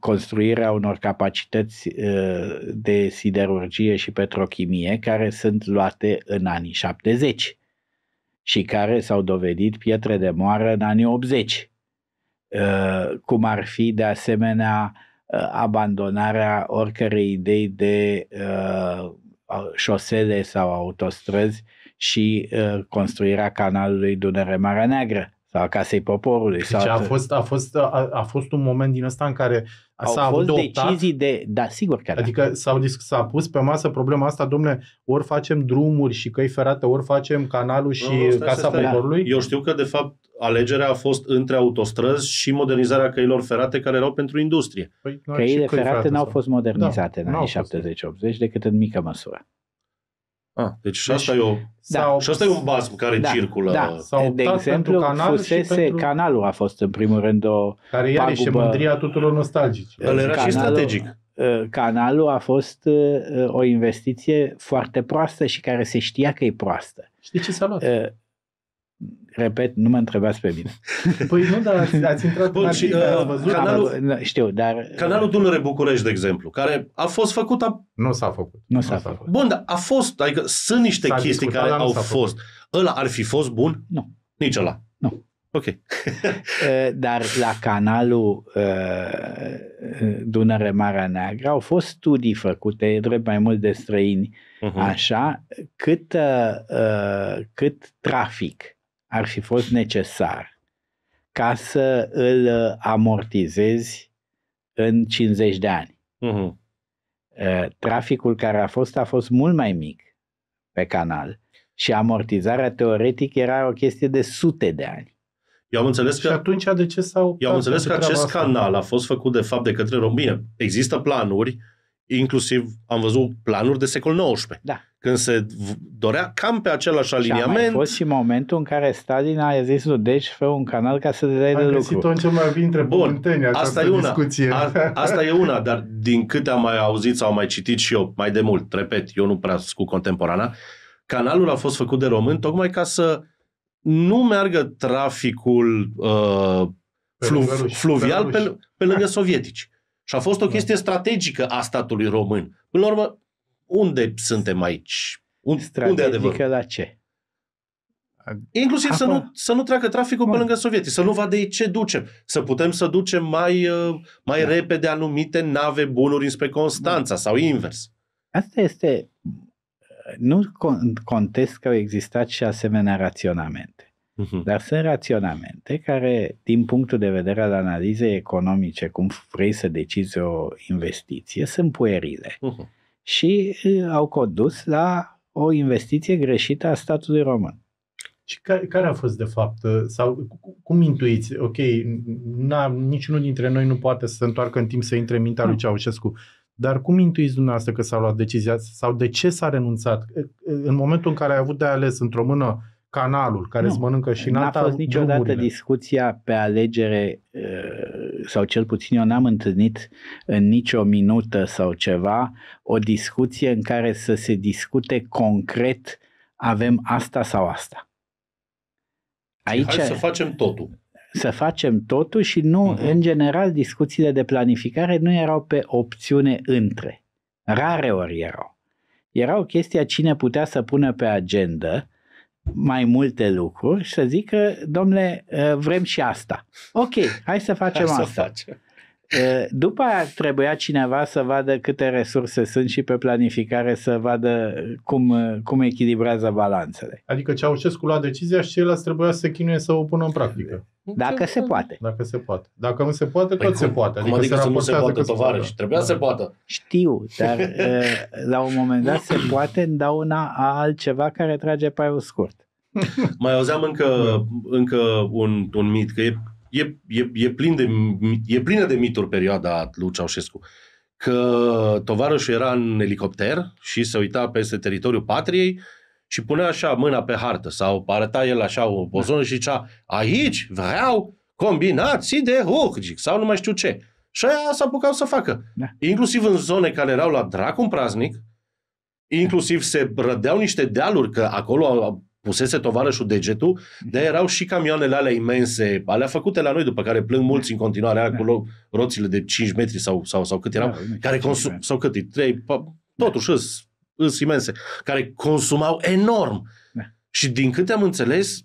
construirea unor capacități uh, de siderurgie și petrochimie care sunt luate în anii 70 și care s-au dovedit pietre de moară în anii 80. Uh, cum ar fi, de asemenea, Uh, abandonarea oricărei idei de uh, șosele sau autostrăzi și uh, construirea canalului Dunăre-Marea Neagră sau a Casei Poporului. Deci sau a, fost, a, fost, a, a fost un moment din ăsta în care au s-a fost adoptat, decizii de... Da, sigur că da. Adică da. s-a, s-a pus pe masă problema asta, domnule, ori facem drumuri și căi ferate, ori facem canalul și no, stai, Casa Poporului. Da. Eu știu că, de fapt, alegerea a fost între autostrăzi și modernizarea căilor ferate care erau pentru industrie. Păi, Căile ferate, ferate n-au fost da, modernizate da, în anii 70-80 decât în mică măsură. Ah, deci și deci asta, deci, e o, da. și asta e un basm care da, circulă. Da. de exemplu, canal fusese, pentru... canalul a fost în primul rând o Care iarăși și mândria tuturor nostalgici. El era canalul, și strategic. Uh, canalul a fost uh, uh, o investiție foarte proastă și care se știa că e proastă. Și de ce s-a luat? Repet, nu mă întrebați pe mine. Păi nu, dar ați, intrat Bun, în și, uh, văzut, canalul, am, da, știu, dar... Canalul Dunăre București, de exemplu, care a fost făcut... A... Nu s-a făcut. Nu s-a, făcut. făcut. Bun, dar a fost, adică sunt niște s-a chestii discutat, care au fost. Ăla ar fi fost bun? Nu. Nici ăla? Nu. Ok. dar la canalul uh, Dunăre Marea Neagră au fost studii făcute, drept mai mult de străini, uh-huh. așa, cât, uh, cât trafic ar fi fost necesar ca să îl uh, amortizezi în 50 de ani. Uh-huh. Traficul care a fost a fost mult mai mic pe canal și amortizarea teoretic era o chestie de sute de ani. Eu am înțeles că... Și atunci de ce s-au... Eu am înțeles că acest canal a fost făcut de fapt de către România. Există planuri Inclusiv am văzut planuri de secol XIX, da. când se dorea cam pe același aliniament. Și a mai fost și momentul în care Stalin a zis deci fă un canal ca să te dai de lucru. găsit-o în cel mai bine Bun, asta e, una, discuție. A, asta e una, dar din câte am mai auzit sau am mai citit și eu mai de mult, repet, eu nu prea sunt cu contemporana, canalul a fost făcut de român tocmai ca să nu meargă traficul uh, fluv, fluvial pe, pe lângă sovietici. Și a fost o da. chestie strategică a statului român. Până la urmă, unde suntem aici? Un, strategică unde adevărul? la ce? Inclusiv Acum... să, nu, să nu treacă traficul Bun. pe lângă sovietii, să nu vadă ce ducem, să putem să ducem mai, uh, mai da. repede anumite nave bunuri înspre Constanța Bun. Da. sau invers. Asta este... Uh, nu contest că au existat și asemenea raționamente. Uh-huh. Dar sunt raționamente care, din punctul de vedere al analizei economice, cum vrei să decizi o investiție, sunt puerile. Uh-huh. Și au condus la o investiție greșită a statului român. Și care, care a fost, de fapt, uh, sau cum intuiți? Ok, na, niciunul dintre noi nu poate să se întoarcă în timp să intre în mintea lui mm. Ceaușescu, dar cum intuiți dumneavoastră că s-a luat decizia sau de ce s-a renunțat? În momentul în care ai avut de ales într-o mână canalul care nu, îți mănâncă și N-a fost niciodată drumurile. discuția pe alegere, ă, sau cel puțin eu n-am întâlnit în nicio minută sau ceva, o discuție în care să se discute concret avem asta sau asta. Aici, Hai să facem totul. Să facem totul și nu, uh-huh. în general, discuțiile de planificare nu erau pe opțiune între. Rare ori erau. Era o chestie cine putea să pună pe agenda mai multe lucruri și să zică, domnule, ă, vrem și asta. Ok, hai să facem hai asta. Să facem. Ă, după aia trebuia cineva să vadă câte resurse sunt și pe planificare să vadă cum, ă, cum echilibrează balanțele. Adică Ceaușescu lua decizia și ceilalți trebuia să se chinuie să o pună în practică. Dacă se poate. Dacă se poate. Dacă nu se poate, păi tot cum, se poate. Adică, cum adică se să nu se poată, tovarăși? Trebuia da. să se da. poată. Știu, dar uh, la un moment dat se poate în dauna a altceva care trage pe paiul scurt. Mai auzeam încă, încă un, un mit, că e, e, e, e, plin de, e plină de mituri perioada lui Ceaușescu. Că tovarășul era în elicopter și se uita peste teritoriul patriei și punea așa mâna pe hartă sau arăta el așa o pozonă și zicea aici vreau combinații de hurgic sau nu mai știu ce. Și aia s-a apucat să facă. Da. Inclusiv în zone care erau la dracu în praznic, inclusiv se rădeau niște dealuri, că acolo pusese tovarășul degetul, de erau și camioanele alea imense, alea făcute la noi, după care plâng mulți în continuare, alea da. cu roțile de 5 metri sau, sau, sau cât da, erau, da, care consum, sau cât e, 3, totuși da îs imense, care consumau enorm. Da. Și din câte am înțeles,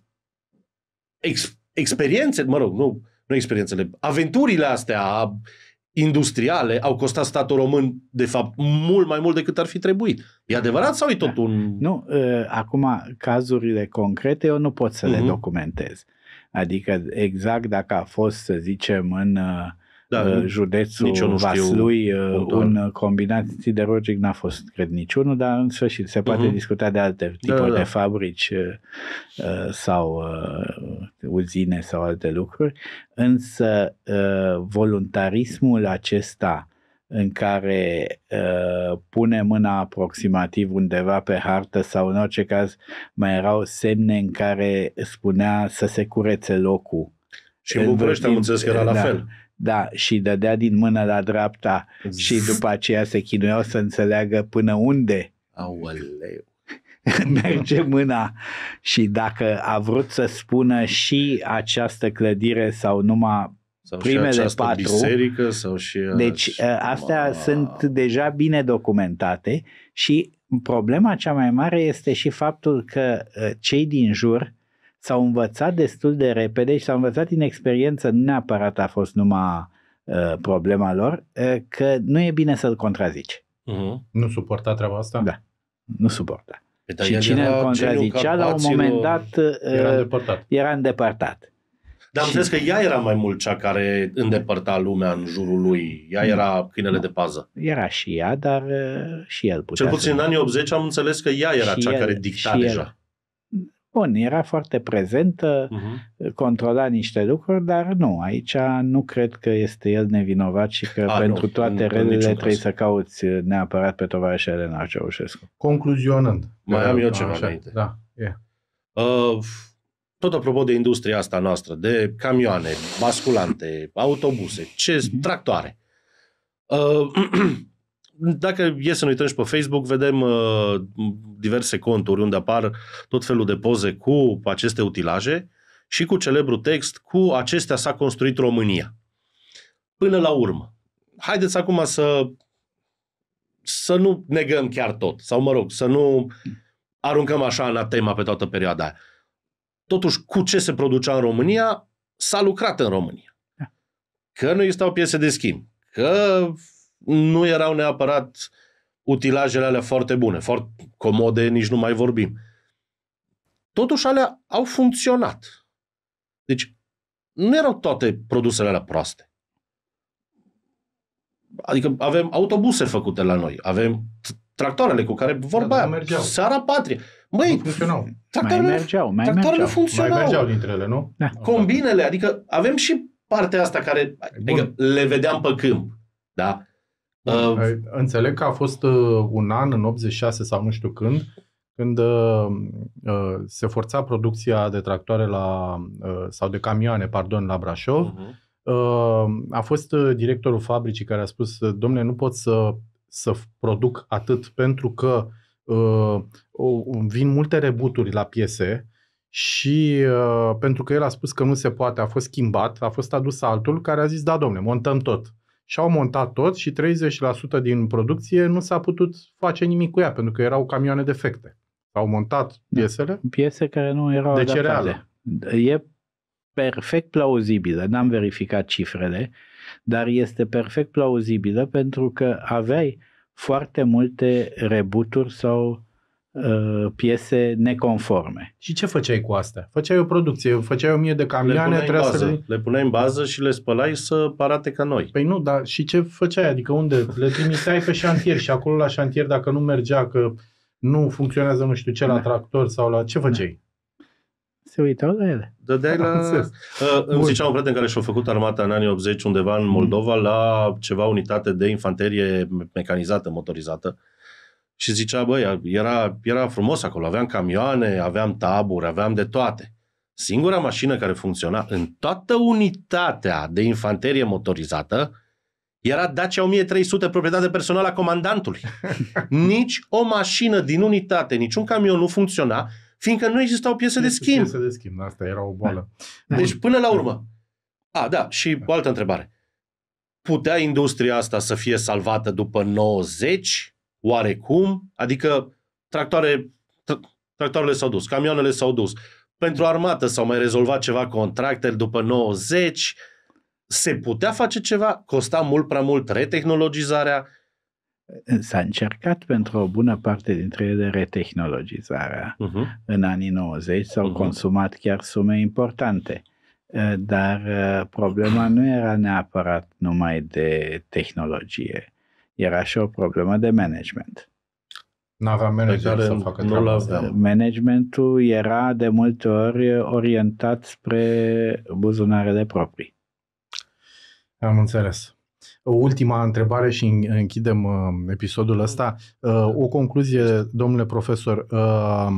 ex- experiențe, mă rog, nu, nu experiențele, aventurile astea industriale au costat statul român, de fapt, mult mai mult decât ar fi trebuit. E adevărat sau e tot un... Nu, ă, acum cazurile concrete eu nu pot să uh-huh. le mhm. documentez. Adică exact dacă a fost, să zicem, în uh, da, județul nici nu Vaslui, știu, uh, un combinat siderurgic n-a fost, cred, niciunul, dar în sfârșit se poate uh-huh. discuta de alte da, tipuri da, da. de fabrici uh, uh, sau uzine sau alte lucruri, însă voluntarismul acesta în care uh, pune mâna aproximativ undeva pe hartă sau în orice caz mai erau semne în care spunea să se curețe locul. Și în București am înțeles că era da, la fel da, și dădea din mână la dreapta și după aceea se chinuiau să înțeleagă până unde Aoleu. merge mâna și dacă a vrut să spună și această clădire sau numai sau primele și patru. Biserică, sau și deci ă, astea a... sunt deja bine documentate și problema cea mai mare este și faptul că ă, cei din jur s-au învățat destul de repede și s-au învățat din experiență, nu neapărat a fost numai uh, problema lor, uh, că nu e bine să-l contrazici. Uh-huh. Nu suporta treaba asta? Da, nu suporta. Pe și cine îl contrazicea, la un moment dat uh, era îndepărtat. Era îndepărtat. Dar am zis că ea era mai mult cea care îndepărta lumea în jurul lui. Ea era câinele de pază. Era și ea, dar uh, și el putea Cel puțin să... în anii 80 am înțeles că ea era și cea el, care dicta deja. El. Bun, era foarte prezentă, uh-huh. controla niște lucruri, dar nu, aici nu cred că este el nevinovat și că A, pentru nu, toate relele trebuie să cauți neapărat pe tovarășa Elena Ceaușescu. Concluzionând. Mai am eu ceva așa. înainte. Da, yeah. uh, tot apropo de industria asta noastră, de camioane, basculante, autobuse, ce uh-huh. tractoare. Uh, dacă e să ne uităm și pe Facebook, vedem uh, diverse conturi unde apar tot felul de poze cu aceste utilaje și cu celebru text, cu acestea s-a construit România. Până la urmă. Haideți acum să să nu negăm chiar tot, sau mă rog, să nu aruncăm așa tema pe toată perioada aia. Totuși, cu ce se producea în România, s-a lucrat în România. Da. Că nu existau piese de schimb, că nu erau neapărat utilajele alea foarte bune, foarte comode, nici nu mai vorbim. Totuși alea au funcționat. Deci nu erau toate produsele alea proaste. Adică avem autobuse făcute la noi, avem tractoarele cu care vorba da, aia, seara patrie. Măi, funcționau. Tractoarele, mai mergeau, mai tractoarele mergeau. funcționau. Mai mergeau dintre ele, nu? Da. Combinele, adică avem și partea asta care adică, le vedeam pe câmp. Da? Uh, Înțeleg că a fost uh, un an, în 86 sau nu știu când, când uh, uh, se forța producția de tractoare la, uh, sau de camioane, pardon, la Brașov. Uh-huh. Uh, a fost uh, directorul fabricii care a spus, domnule, nu pot să, să produc atât pentru că uh, vin multe rebuturi la piese și uh, pentru că el a spus că nu se poate, a fost schimbat, a fost adus altul care a zis, da, domnule, montăm tot și-au montat tot și 30% din producție nu s-a putut face nimic cu ea, pentru că erau camioane defecte. Au montat da. piesele. Piese care nu erau de deci adaptate. cereale. E perfect plauzibilă, n-am verificat cifrele, dar este perfect plauzibilă pentru că aveai foarte multe rebuturi sau Uh, piese neconforme. Și ce făceai cu astea? Făceai o producție, făceai o mie de camioane, le bază. să... Le... puneai în bază și le spălai să arate ca noi. Păi nu, dar și ce făceai? Adică unde? Le trimiteai pe șantier și acolo la șantier dacă nu mergea, că nu funcționează nu știu ce la da. tractor sau la... Ce făceai? Da. se uitau la ele. Dădeai la... Uh, îmi Bun. zicea un prieten care și-a făcut armata în anii 80 undeva în Moldova mm. la ceva unitate de infanterie mecanizată, motorizată și zicea, băi, era, era frumos acolo, aveam camioane, aveam taburi, aveam de toate. Singura mașină care funcționa în toată unitatea de infanterie motorizată era Dacia 1300, proprietate personală a comandantului. Nici o mașină din unitate, niciun camion nu funcționa, fiindcă nu existau piese de schimb. Piese de schimb, asta era o boală. Deci, până la urmă. A, da, și o altă întrebare. Putea industria asta să fie salvată după 90? oarecum, adică tractoare, tractoarele s-au dus, camioanele s-au dus. Pentru armată s-au mai rezolvat ceva contracte după 90, se putea face ceva, costa mult prea mult retehnologizarea. S-a încercat pentru o bună parte dintre ele retehnologizarea. Uh-huh. În anii 90 s-au uh-huh. consumat chiar sume importante dar uh, problema nu era neapărat numai de tehnologie. Era și o problemă de management. Nu aveam manager să facă nu Managementul era de multe ori orientat spre buzunarele proprii. Am înțeles. Ultima întrebare și închidem uh, episodul ăsta. Uh, o concluzie, domnule profesor, uh,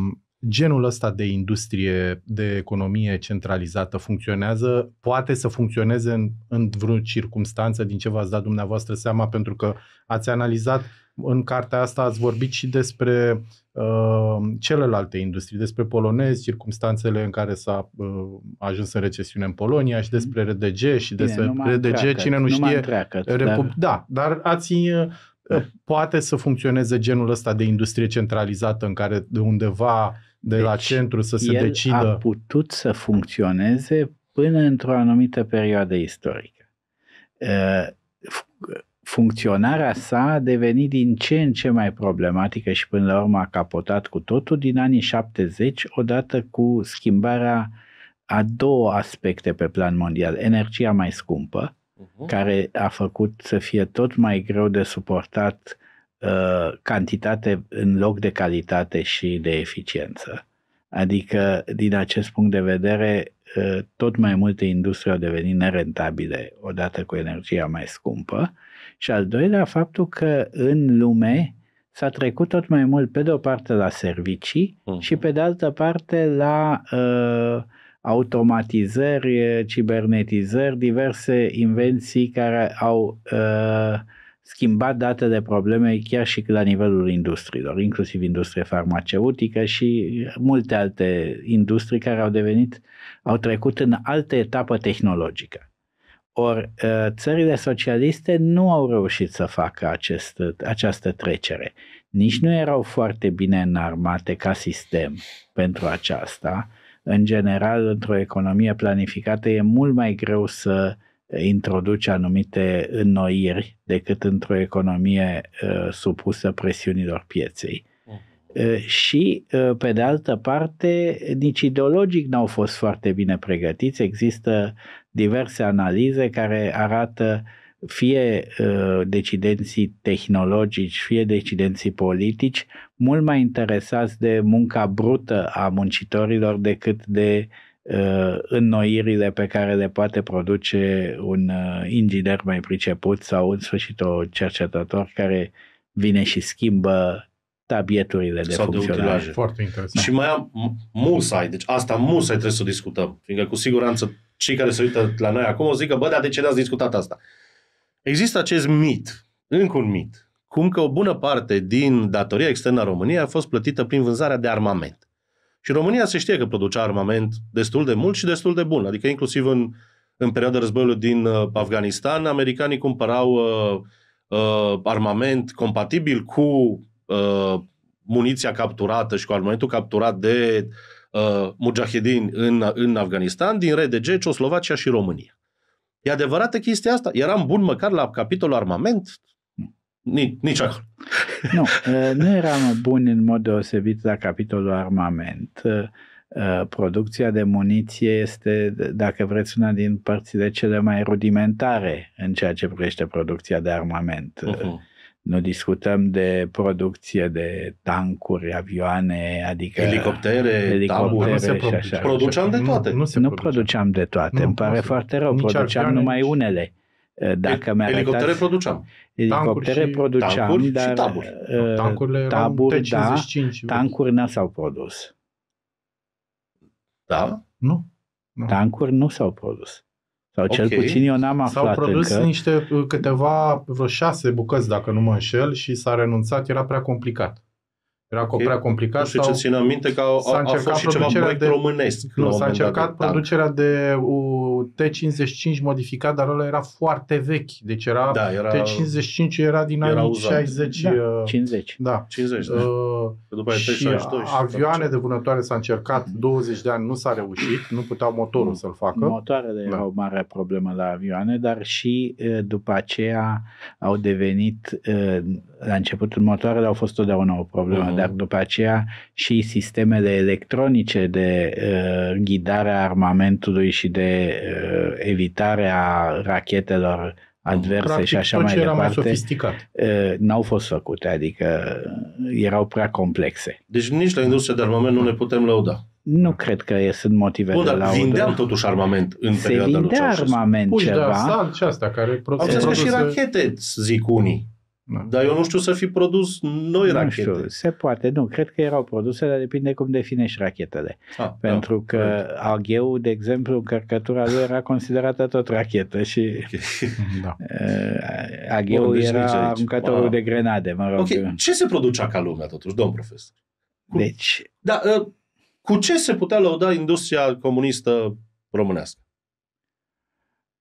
genul ăsta de industrie, de economie centralizată funcționează, poate să funcționeze în, în vreo circunstanță din ce v-ați dat dumneavoastră seama, pentru că ați analizat în cartea asta ați vorbit și despre uh, celelalte industrii, despre polonezi, circunstanțele în care s-a uh, ajuns în recesiune în Polonia și mhm. despre RDG și Bine, despre RDG, treacă, cine nu știe. Treacă, Repu- dar... Da, dar ați uh, da. poate să funcționeze genul ăsta de industrie centralizată în care de undeva de deci, la centru să se el decidă. a putut să funcționeze până într-o anumită perioadă istorică. Funcționarea sa a devenit din ce în ce mai problematică și până la urmă a capotat cu totul din anii 70, odată cu schimbarea a două aspecte pe plan mondial. Energia mai scumpă, uh-huh. care a făcut să fie tot mai greu de suportat Uh, cantitate în loc de calitate și de eficiență. Adică, din acest punct de vedere, uh, tot mai multe industrie au devenit nerentabile odată cu energia mai scumpă și al doilea faptul că în lume s-a trecut tot mai mult pe de o parte la servicii uh-huh. și pe de altă parte la uh, automatizări, cibernetizări, diverse invenții care au uh, schimbat datele problemei chiar și la nivelul industriilor, inclusiv industrie farmaceutică și multe alte industrii care au devenit, au trecut în altă etapă tehnologică. Ori ă, țările socialiste nu au reușit să facă acest, această trecere. Nici nu erau foarte bine înarmate ca sistem pentru aceasta. În general, într-o economie planificată e mult mai greu să introduce anumite înnoiri decât într-o economie ă, supusă presiunilor pieței. Mm. Ă, și, ă, pe de altă parte, nici ideologic n-au fost foarte bine pregătiți. Există diverse analize care arată fie decidenții tehnologici, fie decidenții politici, mult mai interesați de munca brută a muncitorilor decât de Uh, înnoirile pe care le poate produce un uh, inginer mai priceput sau în sfârșit o cercetător care vine și schimbă tabieturile de sau funcționare. De Foarte interesant. Și mai am musai, deci asta musai trebuie să o discutăm, fiindcă cu siguranță cei care se uită la noi acum o zic că, bă, dar de ce n-ați discutat asta? Există acest mit, încă un mit, cum că o bună parte din datoria externă a României a fost plătită prin vânzarea de armament. Și România se știe că producea armament destul de mult și destul de bun. Adică inclusiv în, în perioada războiului din uh, Afganistan, americanii cumpărau uh, uh, armament compatibil cu uh, muniția capturată și cu armamentul capturat de uh, mujahedin în, în Afganistan, din RDG, Ceoslovacia și România. E adevărată chestia asta. Eram bun măcar la capitolul armament? Nici, nici acolo. Nu, eh, nu eram buni în mod deosebit la capitolul armament. Eh, eh, producția de muniție este, dacă vreți, una din părțile cele mai rudimentare în ceea ce privește producția de armament. Uh-huh. Nu discutăm de producție de tancuri, avioane, adică elicoptere, elicoptere nu se produ- și așa. Produceam de toate. Nu, nu, se nu produceam. produceam de toate. Nu, Îmi pare nu foarte rău. Nici produceam numai unele. Dacă El, mi-a arătat, produceam. Elicoptere produceam, tancuri dar... Și taburi. Uh, Tancurile taburi, erau da, 55, tancuri nu s-au produs. Da? Nu. nu. Tancuri nu s-au produs. Sau cel okay. puțin eu n-am aflat S-au produs încă. niște uh, câteva, vreo șase bucăți, dacă nu mă înșel, și s-a renunțat, era prea complicat. Era okay. prea complicat. Nu știu ce țin minte că au, a, a fost și ceva proiect de, românesc. Nu, s-a încercat dat, producerea de T55 modificat, dar ăla era foarte vechi. Deci era, da, era T55 era din era anii uzat. 60. Da, 50. Uh, da. 50, da. Uh, după și 62, avioane de vânătoare s-a încercat 20 de ani, nu s-a reușit, nu puteau motorul mm. să-l facă. Motoarele da. erau mare problemă la avioane, dar și uh, după aceea au devenit uh, la început motoarele au fost totdeauna o problemă, uh-huh. dar după aceea și sistemele electronice de uh, ghidare a armamentului și de uh, evitare a rachetelor adverse Practic, și așa mai departe, mai sofisticat. Uh, n-au fost făcute, adică erau prea complexe. Deci nici la industria de armament nu ne putem lăuda. Nu cred că sunt motive Bun, de laudă. vindeam totuși armament în Se perioada lui Se vindea armament Pui, ceva. Da, sal și asta care... Au că și rachete, zic unii. Da. Dar eu nu știu să fi produs noi nu rachete. Știu, se poate, nu. Cred că erau produse, dar depinde cum definești rachetele. Ah, da, Pentru da, că correct. agheu, de exemplu, încărcătura lui era considerată tot rachetă și okay. da. Eh, agheu deci era aruncătorul wow. Ah. de grenade, mă rog. Okay. Ce se producea ca lumea, totuși, domn profesor? Cu... Deci... Da, eh, cu ce se putea lăuda industria comunistă românească?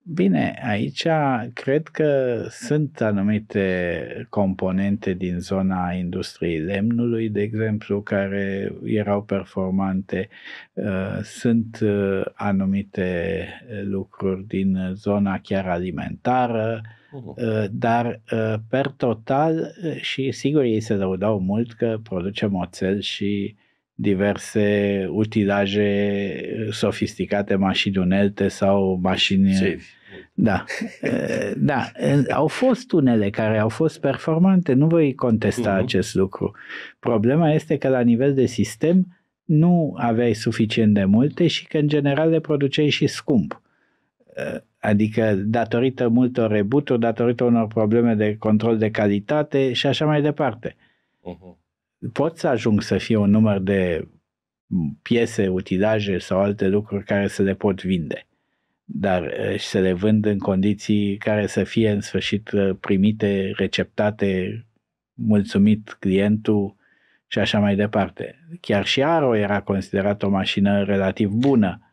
Bine, aici cred că sunt anumite componente din zona industriei lemnului, de exemplu, care erau performante. Uh, sunt uh, anumite uh, lucruri din zona chiar alimentară, dar per total și sigur ei se lăudau mult că producem oțel și diverse utilaje eh, sofisticate, mașini unelte sau mașini... Eh, Safe. Da. Eh, da. Au fost unele care au fost performante, nu voi contesta uh-huh. acest lucru. Problema este că la nivel de sistem nu aveai suficient de multe și că în general le produceai și scump. Adică datorită multor rebuturi, datorită unor probleme de control de calitate și așa mai departe. Uh-huh pot să ajung să fie un număr de piese, utilaje sau alte lucruri care să le pot vinde dar și să le vând în condiții care să fie în sfârșit primite, receptate, mulțumit clientul și așa mai departe. Chiar și Aro era considerat o mașină relativ bună.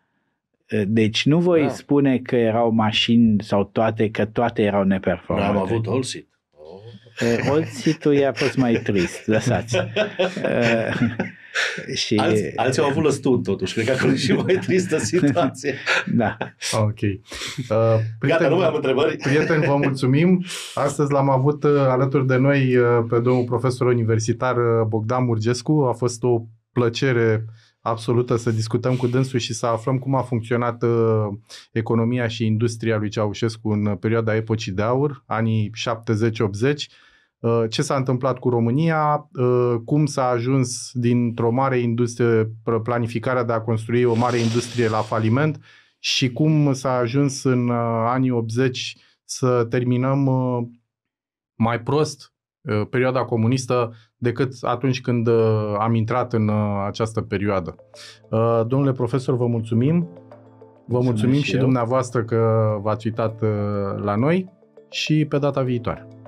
Deci nu voi da. spune că erau mașini sau toate, că toate erau neperformante. Am avut All Olțitul a fost mai trist, lăsați. și... Alți, alții au avut lăstun totuși, cred că acolo e și mai tristă situație. da. Ok. Uh, prieten, Gata, nu mai am întrebări. Prieteni, vă mulțumim. Astăzi l-am avut uh, alături de noi uh, pe domnul profesor universitar uh, Bogdan Murgescu. A fost o plăcere absolută să discutăm cu dânsul și să aflăm cum a funcționat economia și industria lui Ceaușescu în perioada epocii de aur, anii 70-80, Uh, ce s-a întâmplat cu România, uh, cum s-a ajuns dintr-o mare industrie, planificarea de a construi o mare industrie la faliment și cum s-a ajuns în uh, anii 80 să terminăm mai prost perioada comunistă decât atunci când am intrat în această perioadă. Domnule profesor, vă mulțumim. Vă mulțumim, mulțumim și, și dumneavoastră că v-ați uitat la noi și pe data viitoare.